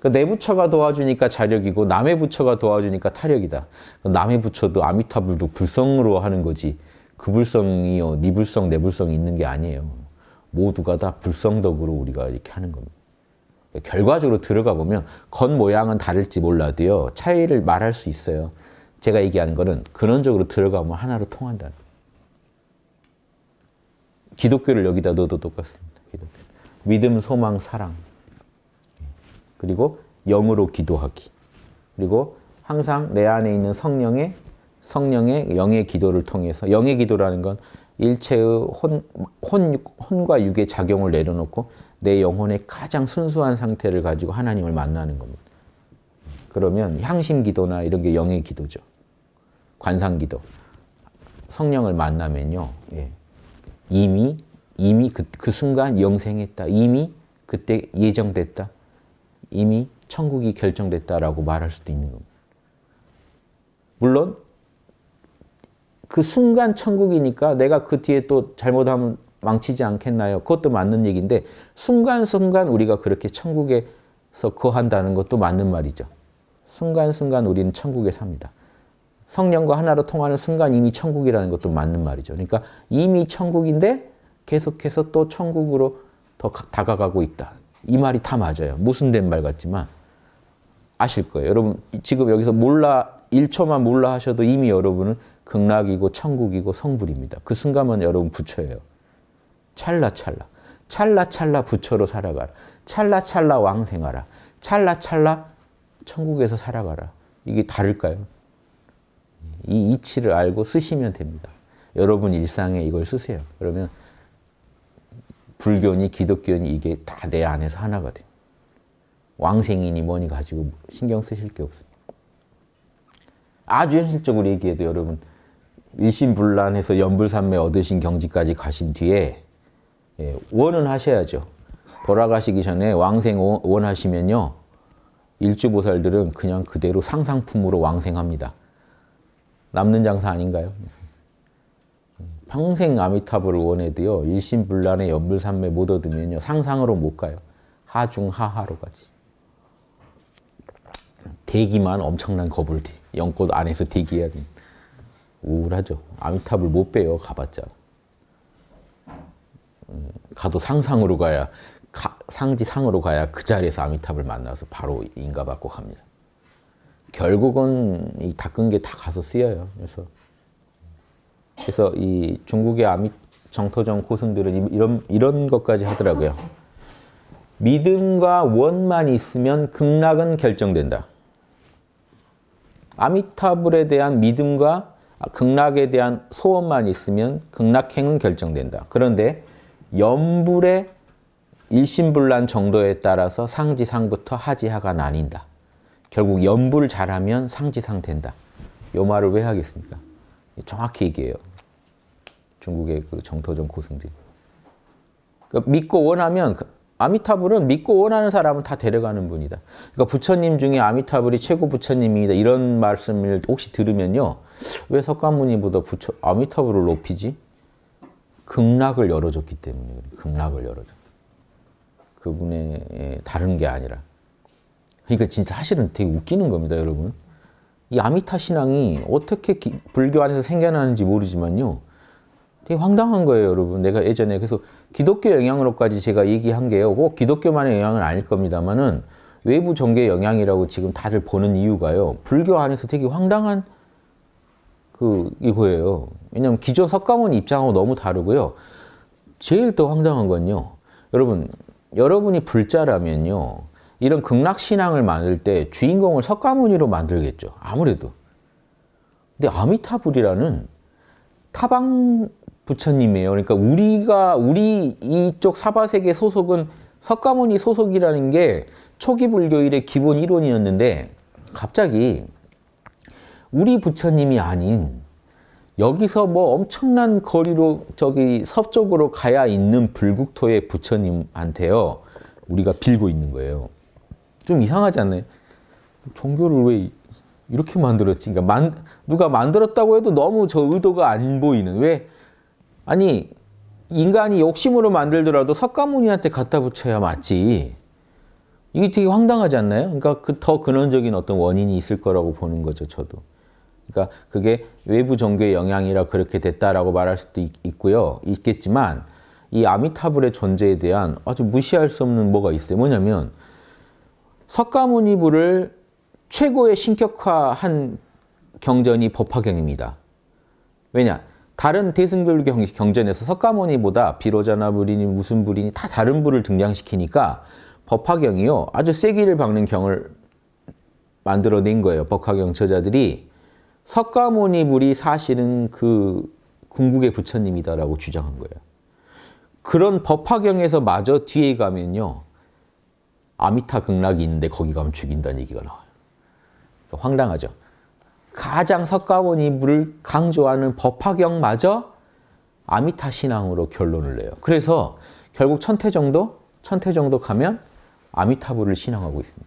그러니까 부처가 도와주니까 자력이고 남의 부처가 도와주니까 타력이다. 남의 부처도 아미타불도 불성으로 하는 거지. 그 불성이요, 니 불성, 내 불성이 있는 게 아니에요. 모두가 다 불성덕으로 우리가 이렇게 하는 겁니다. 결과적으로 들어가 보면 겉모양은 다를지 몰라도요. 차이를 말할 수 있어요. 제가 얘기하는 거는 근원적으로 들어가면 하나로 통한다. 기독교를 여기다 넣어도 똑같습니다. 기독교. 믿음, 소망, 사랑. 그리고 영으로 기도하기. 그리고 항상 내 안에 있는 성령의 성령의 영의 기도를 통해서 영의 기도라는 건 일체의 혼, 혼, 혼과 육의 작용을 내려놓고 내 영혼의 가장 순수한 상태를 가지고 하나님을 만나는 겁니다. 그러면 향심 기도나 이런 게 영의 기도죠. 관상 기도. 성령을 만나면요. 예. 이미, 이미 그, 그 순간 영생했다. 이미 그때 예정됐다. 이미 천국이 결정됐다라고 말할 수도 있는 겁니다. 물론 그 순간 천국이니까 내가 그 뒤에 또 잘못하면 망치지 않겠나요? 그것도 맞는 얘기인데 순간순간 우리가 그렇게 천국에서 거한다는 것도 맞는 말이죠. 순간순간 우리는 천국에 삽니다. 성령과 하나로 통하는 순간 이미 천국이라는 것도 맞는 말이죠. 그러니까 이미 천국인데 계속해서 또 천국으로 더 다가가고 있다. 이 말이 다 맞아요. 모순된 말 같지만 아실 거예요. 여러분 지금 여기서 몰라 1초만 몰라 하셔도 이미 여러분은 극락이고 천국이고 성불입니다. 그 순간만 여러분 부처예요. 찰나찰나. 찰나찰나 부처로 살아가라. 찰나찰나 왕생하라. 찰나찰나 천국에서 살아가라. 이게 다를까요? 이 이치를 알고 쓰시면 됩니다. 여러분 일상에 이걸 쓰세요. 그러면 불교니 기독교니 이게 다 내 안에서 하나가 돼요. 왕생이니 뭐니 가지고 신경 쓰실 게없습니 아주 현실적으로 얘기해도 여러분 일신불란해서 연불산매 얻으신 경지까지 가신 뒤에 예, 원은 하셔야죠. 돌아가시기 전에 왕생 원하시면요. 일주보살들은 그냥 그대로 상상품으로 왕생합니다. 남는 장사 아닌가요? 평생 아미타불을 원해도요. 일신불란의 연불산매 못 얻으면요. 상상으로 못 가요. 하중하하로 가지. 대기만 엄청난 거불디. 연꽃 안에서 대기해야 됩니다. 우울하죠. 아미탑을 못 빼요. 가봤자. 음, 가도 상상으로 가야 가, 상지 상으로 가야 그 자리에서 아미탑을 만나서 바로 인가받고 갑니다. 결국은 이 닦은 게 다 가서 쓰여요. 그래서 그래서 이 중국의 아미 정토정 고승들은 이런 이런 것까지 하더라고요. 믿음과 원만 있으면 극락은 결정된다. 아미타불에 대한 믿음과 극락에 대한 소원만 있으면 극락행은 결정된다. 그런데 염불의 일심불란 정도에 따라서 상지상부터 하지하가 나뉜다. 결국 염불 잘하면 상지상 된다. 요 말을 왜 하겠습니까? 정확히 얘기해요. 중국의 그 정토전 고승들. 그러니까 믿고 원하면 그 아미타불은 믿고 원하는 사람은 다 데려가는 분이다. 그러니까 부처님 중에 아미타불이 최고 부처님이다 이런 말씀을 혹시 들으면요. 왜 석가모니보다 부처 아, 아미타불을 높이지? 극락을 열어줬기 때문에 극락을 열어줬. 그분의 예, 다른 게 아니라. 그러니까 진짜 사실은 되게 웃기는 겁니다, 여러분. 이 아미타 신앙이 어떻게 기, 불교 안에서 생겨나는지 모르지만요. 되게 황당한 거예요, 여러분. 내가 예전에 그래서 기독교 영향으로까지 제가 얘기한 게요. 꼭 기독교만의 영향은 아닐 겁니다만은 외부 정계 영향이라고 지금 다들 보는 이유가요. 불교 안에서 되게 황당한 그 이거예요. 왜냐면 기존 석가모니 입장하고 너무 다르고요. 제일 더 황당한 건요. 여러분 여러분이 불자라면요. 이런 극락신앙을 만들 때 주인공을 석가모니로 만들겠죠. 아무래도. 근데 아미타불이라는 타방 부처님이에요. 그러니까 우리가 우리 이쪽 사바세계 소속은 석가모니 소속이라는 게 초기 불교 일의 기본 이론이었는데 갑자기 우리 부처님이 아닌 여기서 뭐 엄청난 거리로 저기 서쪽으로 가야 있는 불국토의 부처님한테요. 우리가 빌고 있는 거예요. 좀이상하지않나요 종교를 왜 이렇게 만들었지? 그러니까 만, 누가 만들었다고 해도 너무 저 의도가 안 보이는. 왜? 아니, 인간이 욕심으로 만들더라도 석가모니한테 갖다 붙여야 맞지. 이게 되게 황당하지 않나요? 그러니까 그 더 근원적인 어떤 원인이 있을 거라고 보는 거죠, 저도. 그러니까 그게 외부 종교의 영향이라 그렇게 됐다라고 말할 수도 있, 고요 있겠지만 이 아미타불의 존재에 대한 아주 무시할 수 없는 뭐가 있어요. 뭐냐면 석가모니부를 최고의 신격화한 경전이 법화경입니다. 왜냐? 다른 대승불교 경전에서 석가모니보다 비로자나 불이니 무슨 불이니 다 다른 불을 등장시키니까 법화경이요. 아주 세기를 박는 경을 만들어낸 거예요. 법화경 저자들이. 석가모니 불이 사실은 그 궁극의 부처님이다라고 주장한 거예요. 그런 법화경에서 마저 뒤에 가면요. 아미타 극락이 있는데 거기 가면 죽인다는 얘기가 나와요. 그러니까 황당하죠. 가장 석가모니 불을 강조하는 법화경마저 아미타 신앙으로 결론을 내요. 그래서 결국 천태 정도, 천태 정도 가면 아미타불을 신앙하고 있습니다.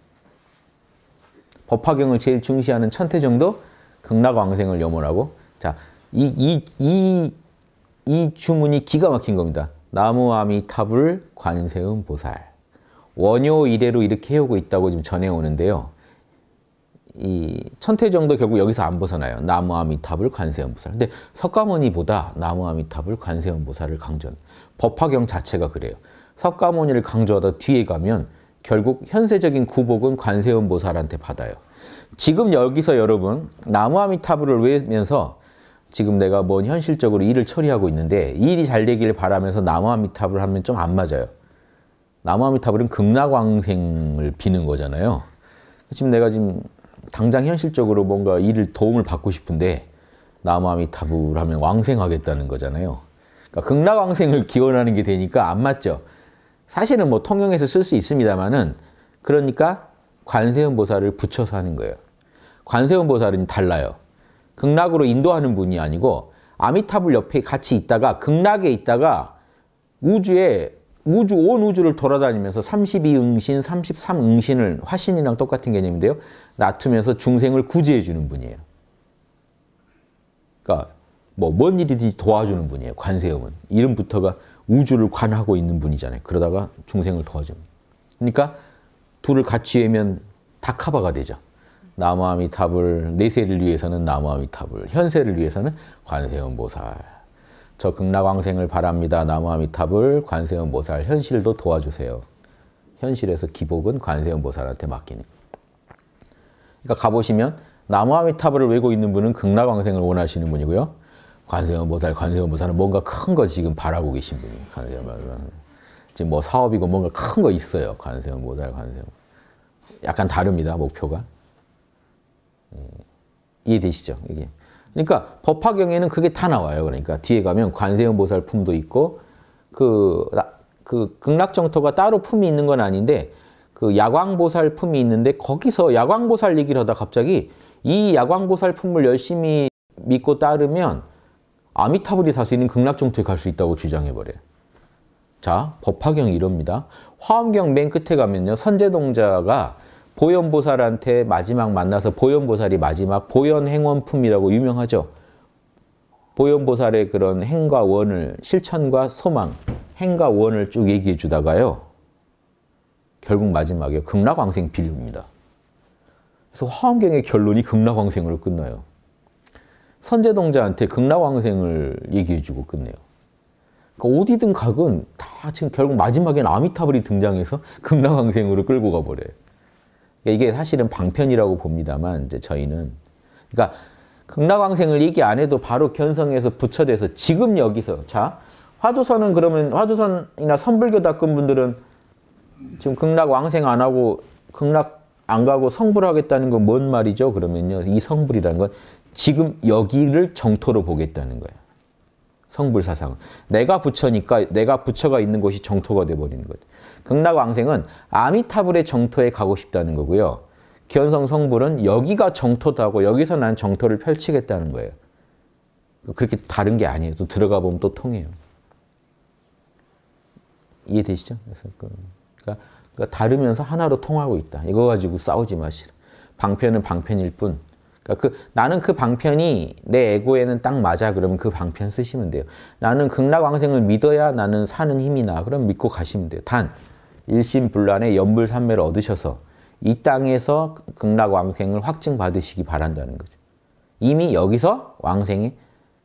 법화경을 제일 중시하는 천태 정도, 극락왕생을 염원하고 자, 이, 이, 이, 이 주문이 기가 막힌 겁니다. 나무아미타불 관세음 보살. 원효 이래로 이렇게 해오고 있다고 지금 전해오는데요. 이 천태정도 결국 여기서 안 벗어나요. 나무아미타불 관세음 보살. 근데 석가모니보다 나무아미타불 관세음 보살을 강조한 법화경 자체가 그래요. 석가모니를 강조하다 뒤에 가면 결국 현세적인 구복은 관세음 보살한테 받아요. 지금 여기서 여러분 나무아미타불을 외면서 지금 내가 뭐 현실적으로 일을 처리하고 있는데 일이 잘 되기를 바라면서 나무아미타불 하면 좀 안 맞아요. 나무아미타불은 극락왕생을 비는 거잖아요. 지금 내가 지금 당장 현실적으로 뭔가 일을 도움을 받고 싶은데 나무아미타불 하면 왕생하겠다는 거잖아요. 그러니까 극락왕생을 기원하는 게 되니까 안 맞죠. 사실은 뭐통영에서쓸 수 있습니다만은 그러니까 관세음 보살을 붙여서 하는 거예요. 관세음 보살은 달라요. 극락으로 인도하는 분이 아니고 아미타불 옆에 같이 있다가 극락에 있다가 우주에 우주 온 우주를 돌아다니면서 32응신, 33응신을 화신이랑 똑같은 개념인데요. 낮추면서 중생을 구제해 주는 분이에요. 그러니까 뭐뭔 일이든지 도와주는 분이에요. 관세음은 이름부터가 우주를 관하고 있는 분이잖아요. 그러다가 중생을 도와줍니다. 그러니까 둘을 같이 외면 다 커버가 되죠. 나무아미탑을 내세를 위해서는 나무아미탑을 현세를 위해서는 관세음 보살 저 극락왕생을 바랍니다. 나무아미탑을 관세음 보살 현실도 도와주세요. 현실에서 기복은 관세음 보살한테 맡기니 그러니까 가보시면 나무아미탑을 외고 있는 분은 극락왕생을 원하시는 분이고요. 관세음 보살, 관세음 보살은 뭔가 큰 거 지금 바라고 계신 분이 관세음 보살은. 지금 뭐 사업이고 뭔가 큰 거 있어요. 관세음, 모달 관세음. 약간 다릅니다. 목표가. 예. 이해되시죠? 이게. 그러니까 법화경에는 그게 다 나와요. 그러니까 뒤에 가면 관세음 보살 품도 있고 그, 그 극락정토가 따로 품이 있는 건 아닌데 그 야광보살 품이 있는데 거기서 야광보살 얘기를 하다 갑자기 이 야광보살 품을 열심히 믿고 따르면 아미타불이 살 수 있는 극락정토에 갈 수 있다고 주장해버려요. 자, 법화경 이럽니다. 화엄경 맨 끝에 가면요. 선제동자가 보현보살한테 마지막 만나서 보현보살이 마지막 보현행원품이라고 유명하죠. 보현보살의 그런 행과 원을 실천과 소망, 행과 원을 쭉 얘기해 주다가요. 결국 마지막에 극락왕생 빌립니다. 그래서 화엄경의 결론이 극락왕생으로 끝나요. 선제동자한테 극락왕생을 얘기해 주고 끝내요. 그러니까 오디든 각은 다 지금 결국 마지막에 아미타불이 등장해서 금라강생으로 끌고 가버려요. 그러니까 이게 사실은 방편이라고 봅니다만 이제 저희는 그러니까 극락왕생을 얘기 안 해도 바로 견성해서 부처돼서 지금 여기서 자 화두선은 그러면 화두선이나 선불교 닦은 분들은 지금 극락왕생 안 하고 극락 안 가고 성불하겠다는 건 뭔 말이죠? 그러면요 이성불이라건 지금 여기를 정토로 보겠다는 거예요. 성불 사상은. 내가 부처니까 내가 부처가 있는 곳이 정토가 돼버리는 거죠. 극락왕생은 아미타불의 정토에 가고 싶다는 거고요. 기성 성불은 여기가 정토다고 여기서 난 정토를 펼치겠다는 거예요. 그렇게 다른 게 아니에요. 또 들어가 보면 또 통해요. 이해되시죠? 그래서 그, 그러니까, 그러니까 다르면서 하나로 통하고 있다. 이거 가지고 싸우지 마시라. 방편은 방편일 뿐 그러니까 그 나는 그 방편이 내 에고에는 딱 맞아 그러면 그 방편 쓰시면 돼요. 나는 극락왕생을 믿어야 나는 사는 힘이나 그럼 믿고 가시면 돼요. 단 일심불란의 연불삼매를 얻으셔서 이 땅에서 극락왕생을 확증받으시기 바란다는 거죠. 이미 여기서 왕생이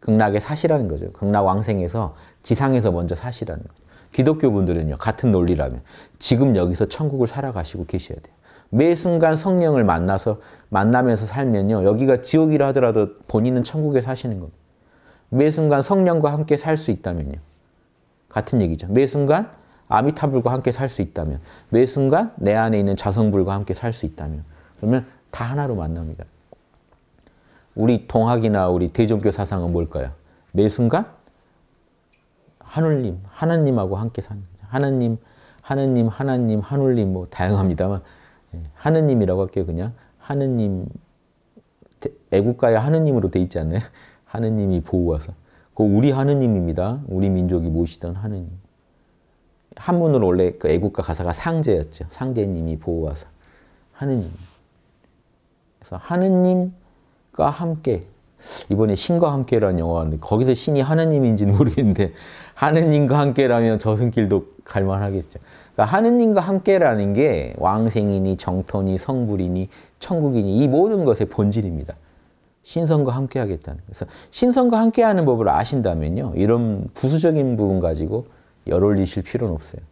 극락에 사시라는 거죠. 극락왕생에서 지상에서 먼저 사시라는 거죠. 기독교 분들은요. 같은 논리라면 지금 여기서 천국을 살아가시고 계셔야 돼요. 매 순간 성령을 만나서 만나면서 살면요. 여기가 지옥이라 하더라도 본인은 천국에 사시는 겁니다. 매 순간 성령과 함께 살 수 있다면요. 같은 얘기죠. 매 순간 아미타불과 함께 살 수 있다면, 매 순간 내 안에 있는 자성불과 함께 살 수 있다면, 그러면 다 하나로 만납니다. 우리 동학이나 우리 대종교 사상은 뭘까요? 매 순간 하늘님, 하나님하고 함께 사는 하나님, 하느님, 하나님, 하늘님 뭐 다양합니다만 예, 하느님이라고 할게요 그냥 하느님 애국가의 하느님으로 돼 있지 않나요? 하느님이 보호하사. 그 우리 하느님입니다. 우리 민족이 모시던 하느님. 한문으로 원래 그 애국가 가사가 상제였죠. 상제님이 보호하사. 하느님. 그래서 하느님과 함께 이번에 신과 함께라는 영화인데 거기서 신이 하느님인지는 모르겠는데 하느님과 함께라면 저승길도 갈만하겠죠. 그러니까 하느님과 함께라는 게 왕생이니 정토니 성불이니 천국이니 이 모든 것의 본질입니다. 신성과 함께 하겠다는. 그래서 신성과 함께 하는 법을 아신다면요. 이런 부수적인 부분 가지고 열 올리실 필요는 없어요.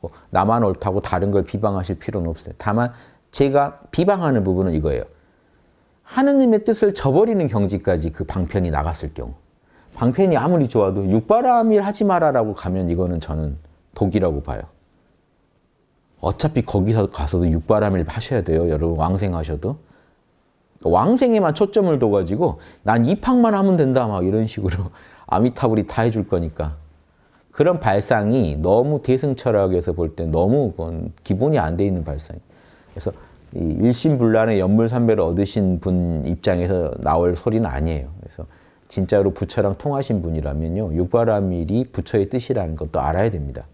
뭐 나만 옳다고 다른 걸 비방하실 필요는 없어요. 다만 제가 비방하는 부분은 이거예요. 하느님의 뜻을 저버리는 경지까지 그 방편이 나갔을 경우 방편이 아무리 좋아도 육바람일 하지 마라라고 가면 이거는 저는 독이라고 봐요. 어차피 거기서 가서도 육바람일 하셔야 돼요. 여러분 왕생하셔도. 왕생에만 초점을 둬가지고 난 입학만 하면 된다 막 이런 식으로 아미타불이 다 해줄 거니까. 그런 발상이 너무 대승철학에서 볼 때 너무 그건 기본이 안 돼 있는 발상이. 그래서 이 일신불란의 연물삼배를 얻으신 분 입장에서 나올 소리는 아니에요. 그래서 진짜로 부처랑 통하신 분이라면요. 육바람일이 부처의 뜻이라는 것도 알아야 됩니다.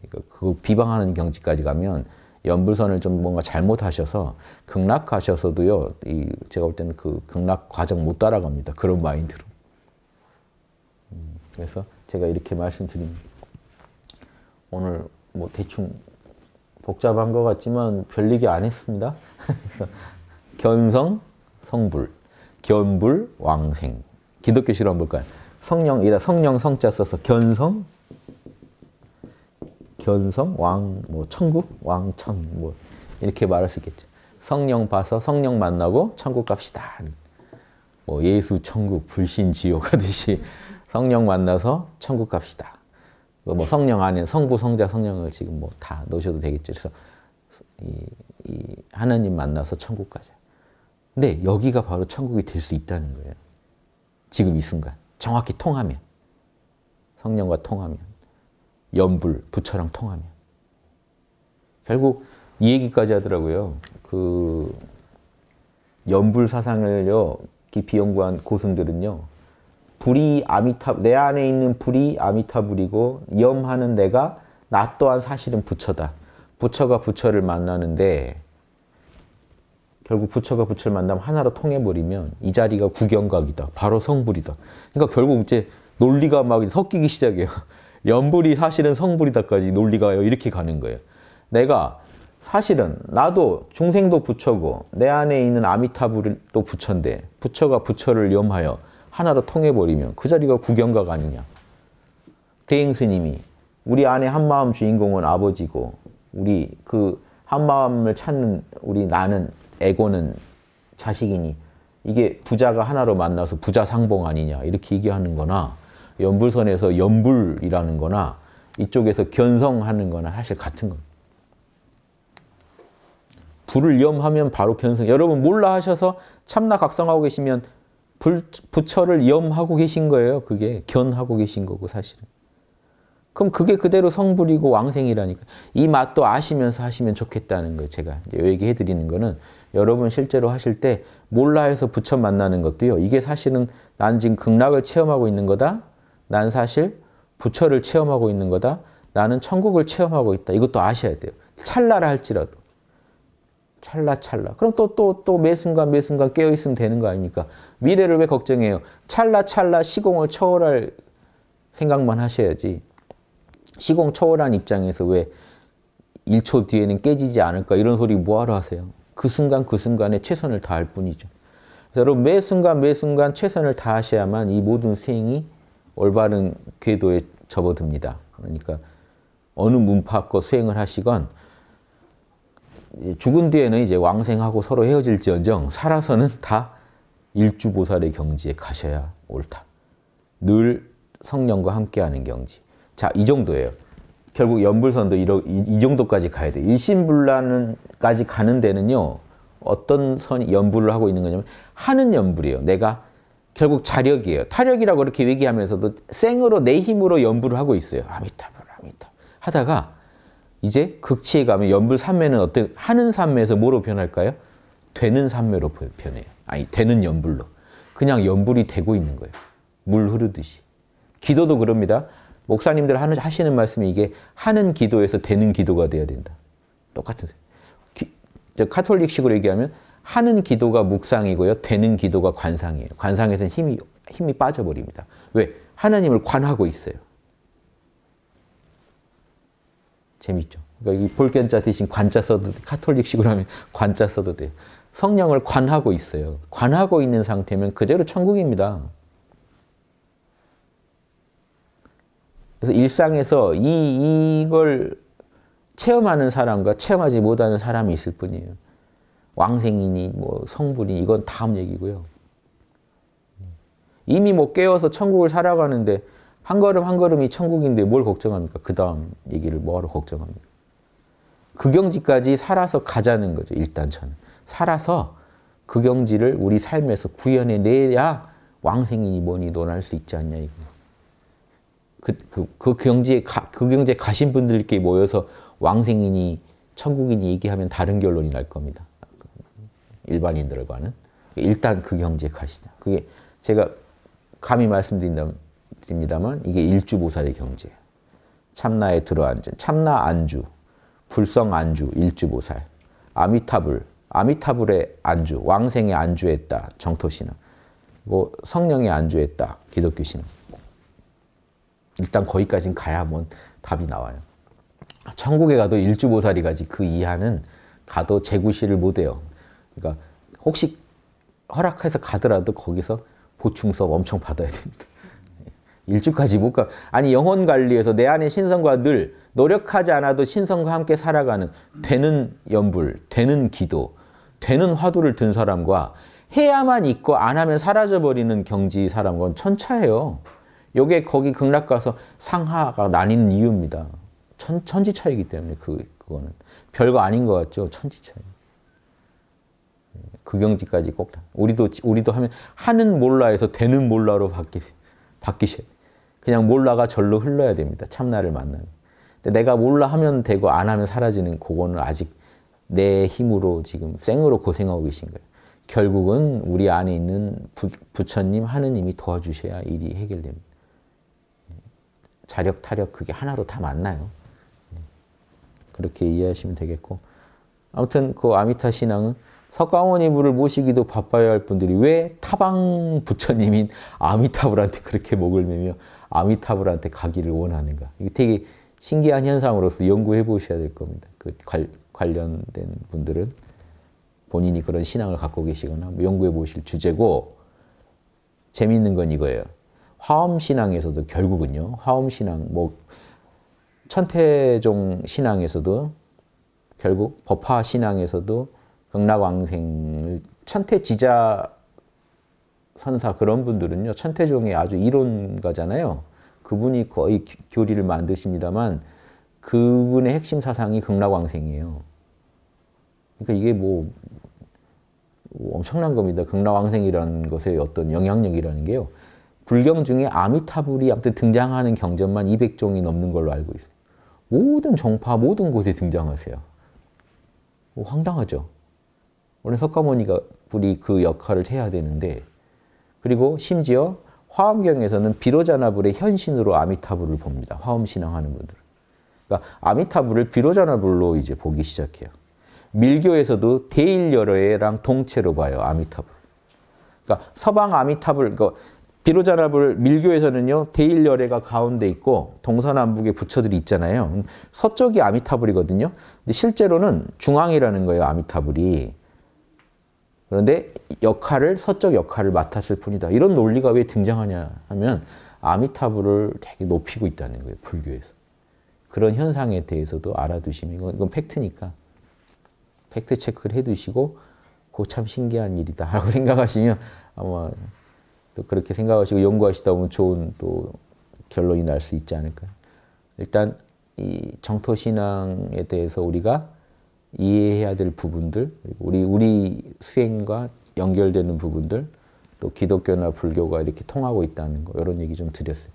그러니까 그 비방하는 경지까지 가면 연불선을 좀 뭔가 잘못하셔서 극락하셔서도요. 이 제가 볼 때는 그 극락 과정 못 따라갑니다. 그런 마인드로. 음, 그래서 제가 이렇게 말씀드린 오늘 뭐 대충 복잡한 것 같지만 별 얘기 안 했습니다. 견성, 성불, 견불, 왕생. 기독교 실험 볼까요? 성령이다. 성령 성자 써서 견성, 견성, 왕, 뭐 천국, 왕천, 뭐 이렇게 말할 수 있겠죠. 성령 봐서 성령 만나고 천국 갑시다. 뭐 예수 천국, 불신 지옥 하듯이 성령 만나서 천국 갑시다. 뭐, 뭐 성령 안에 성부, 성자, 성령을 지금 뭐 다 넣으셔도 되겠죠. 그래서 이, 이 하나님 만나서 천국 가자. 근데 여기가 바로 천국이 될 수 있다는 거예요. 지금 이 순간 정확히 통하면 성령과 통하면. 연불, 부처랑 통하면. 결국 이 얘기까지 하더라고요. 그 연불 사상을요 깊이 연구한 고승들은요. 불이 아미타 내 안에 있는 불이 아미타불이고 염하는 내가 나 또한 사실은 부처다. 부처가 부처를 만나는데 결국 부처가 부처를 만나면 하나로 통해버리면 이 자리가 구경각이다. 바로 성불이다. 그러니까 결국 이제 논리가 막 섞이기 시작해요. 연불이 사실은 성불이다까지 논리가 이렇게 가는 거예요. 내가 사실은 나도 중생도 부처고 내 안에 있는 아미타불을 부처인데 부처가 부처를 염하여 하나로 통해버리면 그 자리가 구경각 아니냐. 대행스님이 우리 안에 한마음 주인공은 아버지고 우리 그 한마음을 찾는 우리 나는 에고는 자식이니 이게 부자가 하나로 만나서 부자 상봉 아니냐 이렇게 얘기하는 거나 연불선에서 연불이라는 거나 이쪽에서 견성하는 거나 사실 같은 겁니다. 불을 염하면 바로 견성. 여러분 몰라 하셔서 참나 각성하고 계시면 불, 부처를 염하고 계신 거예요. 그게 견하고 계신 거고 사실은. 그럼 그게 그대로 성불이고 왕생이라니까. 이 맛도 아시면서 하시면 좋겠다는 거예요. 제가 얘기해 드리는 거는 여러분 실제로 하실 때 몰라 해서 부처 만나는 것도요. 이게 사실은 난 지금 극락을 체험하고 있는 거다. 난 사실 부처를 체험하고 있는 거다. 나는 천국을 체험하고 있다. 이것도 아셔야 돼요. 찰나라 할지라도. 찰나찰나. 그럼 또, 또, 또 매 순간 매 순간 깨어있으면 되는 거 아닙니까? 미래를 왜 걱정해요? 찰나찰나 시공을 초월할 생각만 하셔야지. 시공 초월한 입장에서 왜 1초 뒤에는 깨지지 않을까 이런 소리 뭐하러 하세요? 그 순간 그 순간에 최선을 다할 뿐이죠. 그래서 여러분 매 순간 매 순간 최선을 다하셔야만 이 모든 생이 올바른 궤도에 접어듭니다. 그러니까 어느 문파껏 수행을 하시건 죽은 뒤에는 이제 왕생하고 서로 헤어질지언정 살아서는 다 일주보살의 경지에 가셔야 옳다. 늘 성령과 함께하는 경지. 자, 이 정도예요. 결국 연불선도 이러, 이, 이 정도까지 가야 돼. 일심불란까지 가는 데는요. 어떤 선이 연불을 하고 있는 거냐면 하는 연불이에요. 내가 결국 자력이에요. 타력이라고 이렇게 얘기하면서도 생으로 내 힘으로 연부를 하고 있어요. 아미타불, 아미타 하다가 이제 극치에 가면 연불 삼매는 어떤 하는 삼매에서 뭐로 변할까요? 되는 삼매로 변해요. 아니 되는 연불로. 그냥 연불이 되고 있는 거예요. 물 흐르듯이. 기도도 그럽니다. 목사님들 하는, 하시는 말씀이 이게 하는 기도에서 되는 기도가 돼야 된다. 똑같은. 기, 카톨릭식으로 얘기하면 하는 기도가 묵상이고요. 되는 기도가 관상이에요. 관상에서는 힘이, 힘이 빠져버립니다. 왜? 하나님을 관하고 있어요. 재밌죠? 그러니까 이 볼견자 대신 관자 써도 카톨릭식으로 하면 관자 써도 돼 성령을 관하고 있어요. 관하고 있는 상태면 그대로 천국입니다. 그래서 일상에서 이, 이걸 체험하는 사람과 체험하지 못하는 사람이 있을 뿐이에요. 왕생이니 뭐 성불이니 이건 다음 얘기고요. 이미 뭐 깨어서 천국을 살아가는데 한 걸음 한 걸음이 천국인데 뭘 걱정합니까? 그 다음 얘기를 뭐하러 걱정합니까? 그 경지까지 살아서 가자는 거죠. 일단 저는. 살아서 그 경지를 우리 삶에서 구현해내야 왕생이니 뭐니 논할 수 있지 않냐 이거. 그, 그, 그 경지에 가, 그 경지에 가신 분들께 모여서 왕생이니 천국이니 얘기하면 다른 결론이 날 겁니다. 일반인들과는. 일단 그경제가시다 그게 제가 감히 말씀드립니다만 이게 일주보살의 경제 참나에 들어앉은 참나 안주, 불성 안주, 일주보살, 아미타불, 아미타불의 안주, 왕생의 안주했다, 정토신은. 뭐 성령의 안주했다, 기독교 신은. 일단 거기까진 가야 뭔 답이 나와요. 천국에 가도 일주보살이 가지 그 이하는 가도 재구시를 못해요. 그러니까 혹시 허락해서 가더라도 거기서 보충 수업 엄청 받아야 됩니다. 일주까지 못 가. 아니 영혼 관리에서 내 안의 신성과 늘 노력하지 않아도 신성과 함께 살아가는 되는 연불, 되는 기도, 되는 화두를 든 사람과 해야만 있고 안 하면 사라져 버리는 경지 사람과 천차예요. 요게 거기 극락 가서 상하가 나뉘는 이유입니다. 천, 천지 차이기 때문에 그 그거는 별거 아닌 것 같죠. 천지 차이. 극영지까지꼭 그 다. 우리도 우리도 하면 하는 몰라에서 되는 몰라로 바뀌 바뀌셔야 돼. 그냥 몰라가 절로 흘러야 됩니다. 참나를 만나면. 근데 내가 몰라 하면 되고 안 하면 사라지는 그거는 아직 내 힘으로 지금 생으로 고생하고 계신 거예요. 결국은 우리 안에 있는 부, 부처님, 하느님이 도와주셔야 일이 해결됩니다. 자력, 타력 그게 하나로 다 만나요. 네. 그렇게 이해하시면 되겠고 아무튼 그 아미타 신앙은 석가모니 물을 모시기도 바빠야 할 분들이 왜 타방 부처님인 아미타불한테 그렇게 목을 매며 아미타불한테 가기를 원하는가. 이게 되게 신기한 현상으로서 연구해 보셔야 될 겁니다. 그 관, 관련된 분들은 본인이 그런 신앙을 갖고 계시거나 뭐 연구해 보실 주제고 재미는건 이거예요. 화엄 신앙에서도 결국은요. 화엄 신앙 뭐 천태종 신앙에서도 결국 법화 신앙에서도 극락왕생을 천태지자 선사 그런 분들은요. 천태종의 아주 이론가잖아요. 그분이 거의 교리를 만드십니다만 그분의 핵심 사상이 극락왕생이에요. 그러니까 이게 뭐, 뭐 엄청난 겁니다. 극락왕생이라는 것의 어떤 영향력이라는 게요. 불경 중에 아미타불이 아무튼 등장하는 경전만 200종이 넘는 걸로 알고 있어요. 모든 종파 모든 곳에 등장하세요. 뭐 황당하죠. 오늘 석가모니가 우리 그 역할을 해야 되는데 그리고 심지어 화엄경에서는 비로자나불의 현신으로 아미타불을 봅니다. 화엄 신앙하는 분들. 그러니까 아미타불을 비로자나불로 이제 보기 시작해요. 밀교에서도 대일여러애랑 동체로 봐요. 아미타불. 그러니까 서방 아미타불 그러니까 비로자나불 밀교에서는요. 대일열애가 가운데 있고 동서남북에 부처들이 있잖아요. 서쪽이 아미타불이거든요. 근데 실제로는 중앙이라는 거예요. 아미타불이. 그런데 역할을 서적 역할을 맡았을 뿐이다. 이런 논리가 왜 등장하냐 하면 아미타불을 되게 높이고 있다는 거예요. 불교에서. 그런 현상에 대해서도 알아두시면 이건, 이건 팩트니까 팩트 체크를 해두시고 그거 참 신기한 일이다 라고 생각하시면 아마 또 그렇게 생각하시고 연구하시다 보면 좋은 또 결론이 날 수 있지 않을까요? 일단 이 정토신앙에 대해서 우리가 이해해야 될 부분들, 우리 우리 수행과 연결되는 부분들, 또 기독교나 불교가 이렇게 통하고 있다는 거 이런 얘기 좀 드렸어요.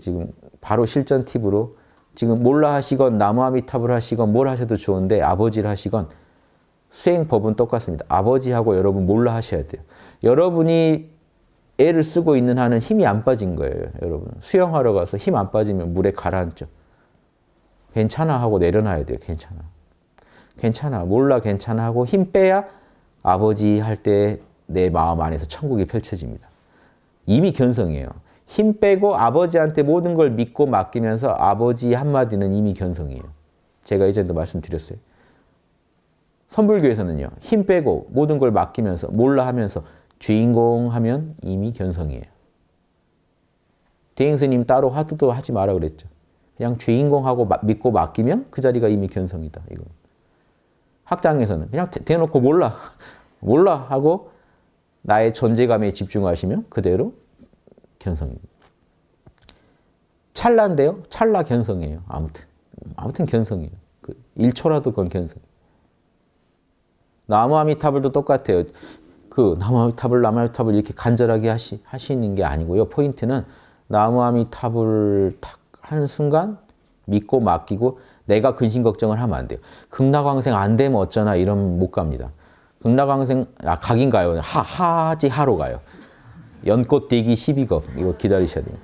지금 바로 실전 팁으로 지금 몰라 하시건 나무아미탑을 하시건 뭘 하셔도 좋은데 아버지를 하시건 수행법은 똑같습니다. 아버지하고 여러분 몰라 하셔야 돼요. 여러분이 애를 쓰고 있는 한은 힘이 안 빠진 거예요, 여러분. 수영하러 가서 힘 안 빠지면 물에 가라앉죠. 괜찮아 하고 내려놔야 돼요, 괜찮아. 괜찮아 몰라 괜찮아 하고 힘 빼야 아버지 할 때 내 마음 안에서 천국이 펼쳐집니다. 이미 견성이에요. 힘 빼고 아버지한테 모든 걸 믿고 맡기면서 아버지 한마디는 이미 견성이에요. 제가 예전에도 말씀드렸어요. 선불교에서는요. 힘 빼고 모든 걸 맡기면서 몰라 하면서 주인공 하면 이미 견성이에요. 대행스님 따로 화두도 하지 마라 그랬죠. 그냥 주인공하고 믿고 맡기면 그 자리가 이미 견성이다. 이거. 학장에서는 그냥 대, 놓고 몰라. 몰라 하고 나의 존재감에 집중하시면 그대로 견성입니다. 찰나인데요. 찰나 견성이에요. 아무튼. 아무튼 견성이에요. 그 1초라도 건 견성. 나무아미타불도 똑같아요. 그 나무아미타불, 나무아미타불 이렇게 간절하게 하시, 하시는 게 아니고요. 포인트는 나무아미타불 탁한 순간 믿고 맡기고 내가 근심 걱정을 하면 안 돼요. 극락왕생 안 되면 어쩌나 이러못 갑니다. 극락왕생 아 각인가요? 하 하지 하로 가요. 연꽃대기 12겁 이거 기다리셔야 돼요.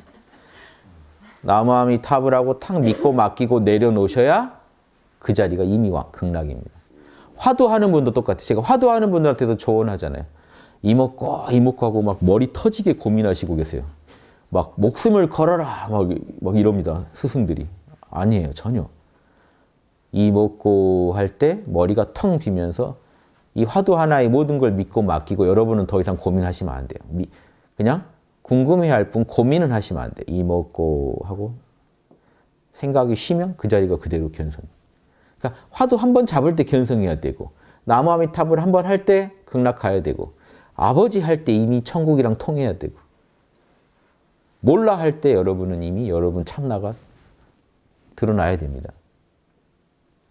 남함이 탑을 하고 탁 믿고 맡기고 내려놓으셔야 그 자리가 이미 극락입니다. 화두하는 분도 똑같아요. 제가 화두하는 분들한테도 조언하잖아요. 이목고 이목하고막 머리 터지게 고민하시고 계세요. 막 목숨을 걸어라 막, 막 이럽니다. 스승들이. 아니에요. 전혀. 이 먹고 할 때 머리가 텅 비면서 이 화두 하나의 모든 걸 믿고 맡기고 여러분은 더 이상 고민하시면 안 돼요. 미, 그냥 궁금해할 뿐 고민은 하시면 안돼이 먹고 하고 생각이 쉬면 그 자리가 그대로 견성. 그러니까 화두 한 번 잡을 때 견성해야 되고 나무아미탑을 한 번 할 때 극락 가야 되고 아버지 할 때 이미 천국이랑 통해야 되고 몰라 할 때 여러분은 이미 여러분 참나가 드러나야 됩니다.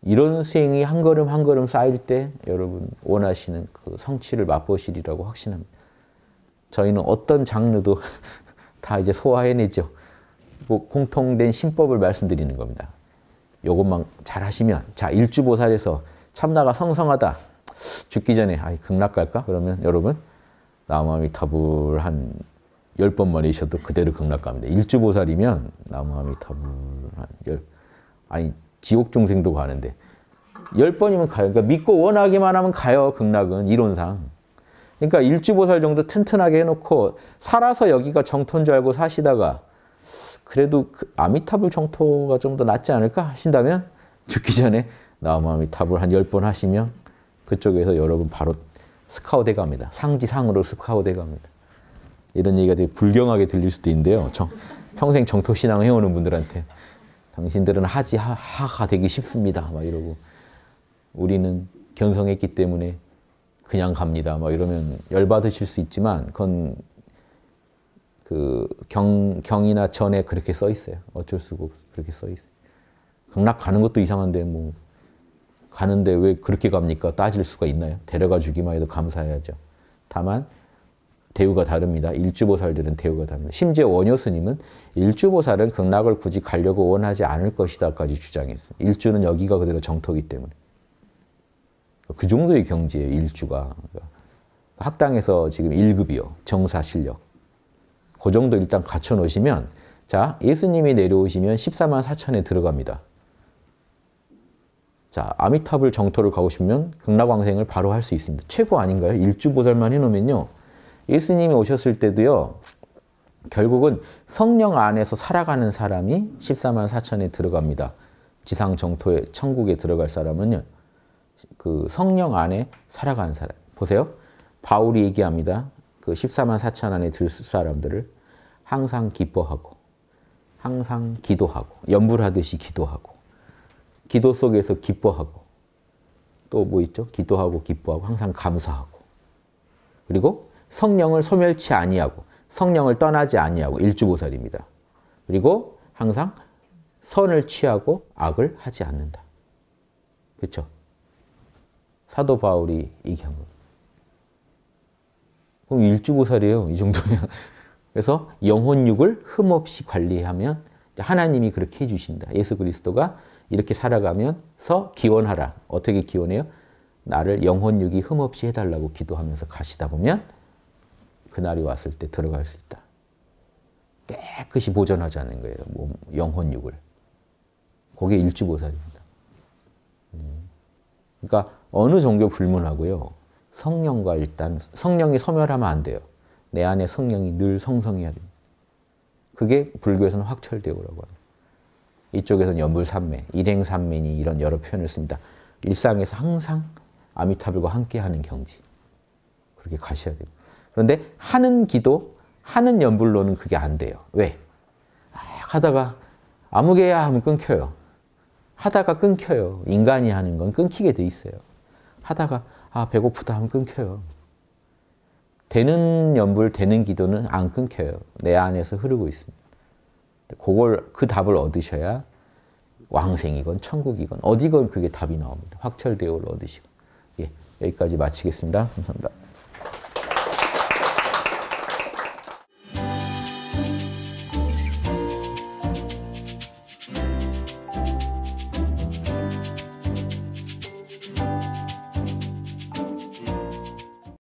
이런 수행이 한 걸음 한 걸음 쌓일 때 여러분 원하시는 그 성취를 맛보시리라고 확신합니다. 저희는 어떤 장르도 다 이제 소화해내죠. 뭐 공통된 신법을 말씀드리는 겁니다. 요것만 잘 하시면 자 일주보살에서 참나가 성성하다 죽기 전에 아이 극락 갈까 그러면 여러분 나무아미타불 한 10번 말이셔도 그대로 극락 갑니다. 일주보살이면 나무아미타불 한1 아니 지옥 중생도 가는데 열 번이면 가요. 그러니까 믿고 원하기만 하면 가요. 극락은 이론상. 그러니까 일주보살 정도 튼튼하게 해놓고 살아서 여기가 정토인 줄 알고 사시다가 그래도 그 아미타불 정토가 좀 더 낫지 않을까 하신다면 죽기 전에 나무아미타불 한열 번 하시면 그쪽에서 여러분 바로 스카우대 갑니다. 상지상으로 스카우대 갑니다. 이런 얘기가 되게 불경하게 들릴 수도 있는데요. 정, 평생 정토신앙 해오는 분들한테. 당신들은 하지 하하 되기 쉽습니다. 막 이러고 우리는 견성했기 때문에 그냥 갑니다. 막 이러면 열받으실 수 있지만 그건 그 경, 경이나 전에 그렇게 써 있어요. 어쩔 수 없어. 그렇게 써 있어요. 극락 가는 것도 이상한데 뭐 가는데 왜 그렇게 갑니까? 따질 수가 있나요? 데려가 주기만 해도 감사해야죠. 다만 대우가 다릅니다. 일주보살들은 대우가 다릅니다. 심지어 원효스님은 일주보살은 극락을 굳이 가려고 원하지 않을 것이다까지 주장했어요. 일주는 여기가 그대로 정토기 때문에. 그 정도의 경지예요, 일주가. 그러니까 학당에서 지금 1급이요. 정사 실력. 그 정도 일단 갖춰 놓으시면 자, 예수님이 내려오시면 14만 4천에 들어갑니다. 자, 아미타불 정토를 가고 싶으면 극락왕생을 바로 할 수 있습니다. 최고 아닌가요? 일주보살만 해놓으면요. 예수님이 오셨을 때도요. 결국은 성령 안에서 살아가는 사람이 14만 4천에 들어갑니다. 지상 정토에 천국에 들어갈 사람은요. 그 성령 안에 살아가는 사람. 보세요. 바울이 얘기합니다. 그 14만 4천 안에 들 사람들을 항상 기뻐하고 항상 기도하고 연불하듯이 기도하고 기도 속에서 기뻐하고 또 뭐 있죠? 기도하고 기뻐하고 항상 감사하고 그리고 성령을 소멸치 아니하고 성령을 떠나지 아니하고 일주보살입니다. 그리고 항상 선을 취하고 악을 하지 않는다. 그렇죠? 사도 바울이 얘기한 거. 그럼 일주보살이에요. 이 정도면. 그래서 영혼육을 흠없이 관리하면 하나님이 그렇게 해주신다. 예수 그리스도가 이렇게 살아가면서 기원하라. 어떻게 기원해요? 나를 영혼육이 흠없이 해달라고 기도하면서 가시다 보면 그날이 왔을 때 들어갈 수 있다. 깨끗이 보존하자는 거예요. 몸, 영혼 육을. 그게 일주보살입니다. 음. 그러니까 어느 종교 불문하고요. 성령과 일단 성령이 소멸하면 안 돼요. 내 안에 성령이 늘 성성해야 됩니 그게 불교에서는 확철대오라고 합니다. 이쪽에서는 연불삼매, 일행삼매니 이런 여러 표현을 씁니다. 일상에서 항상 아미타불과 함께하는 경지. 그렇게 가셔야 됩니다. 그런데 하는 기도, 하는 연불로는 그게 안 돼요. 왜? 아, 하다가 아무개야 하면 끊겨요. 하다가 끊겨요. 인간이 하는 건 끊기게 돼 있어요. 하다가 아 배고프다 하면 끊겨요. 되는 연불, 되는 기도는 안 끊겨요. 내 안에서 흐르고 있습니다. 그걸, 그 답을 얻으셔야 왕생이건 천국이건 어디건 그게 답이 나옵니다. 확철대오를 얻으시고. 예, 여기까지 마치겠습니다. 감사합니다.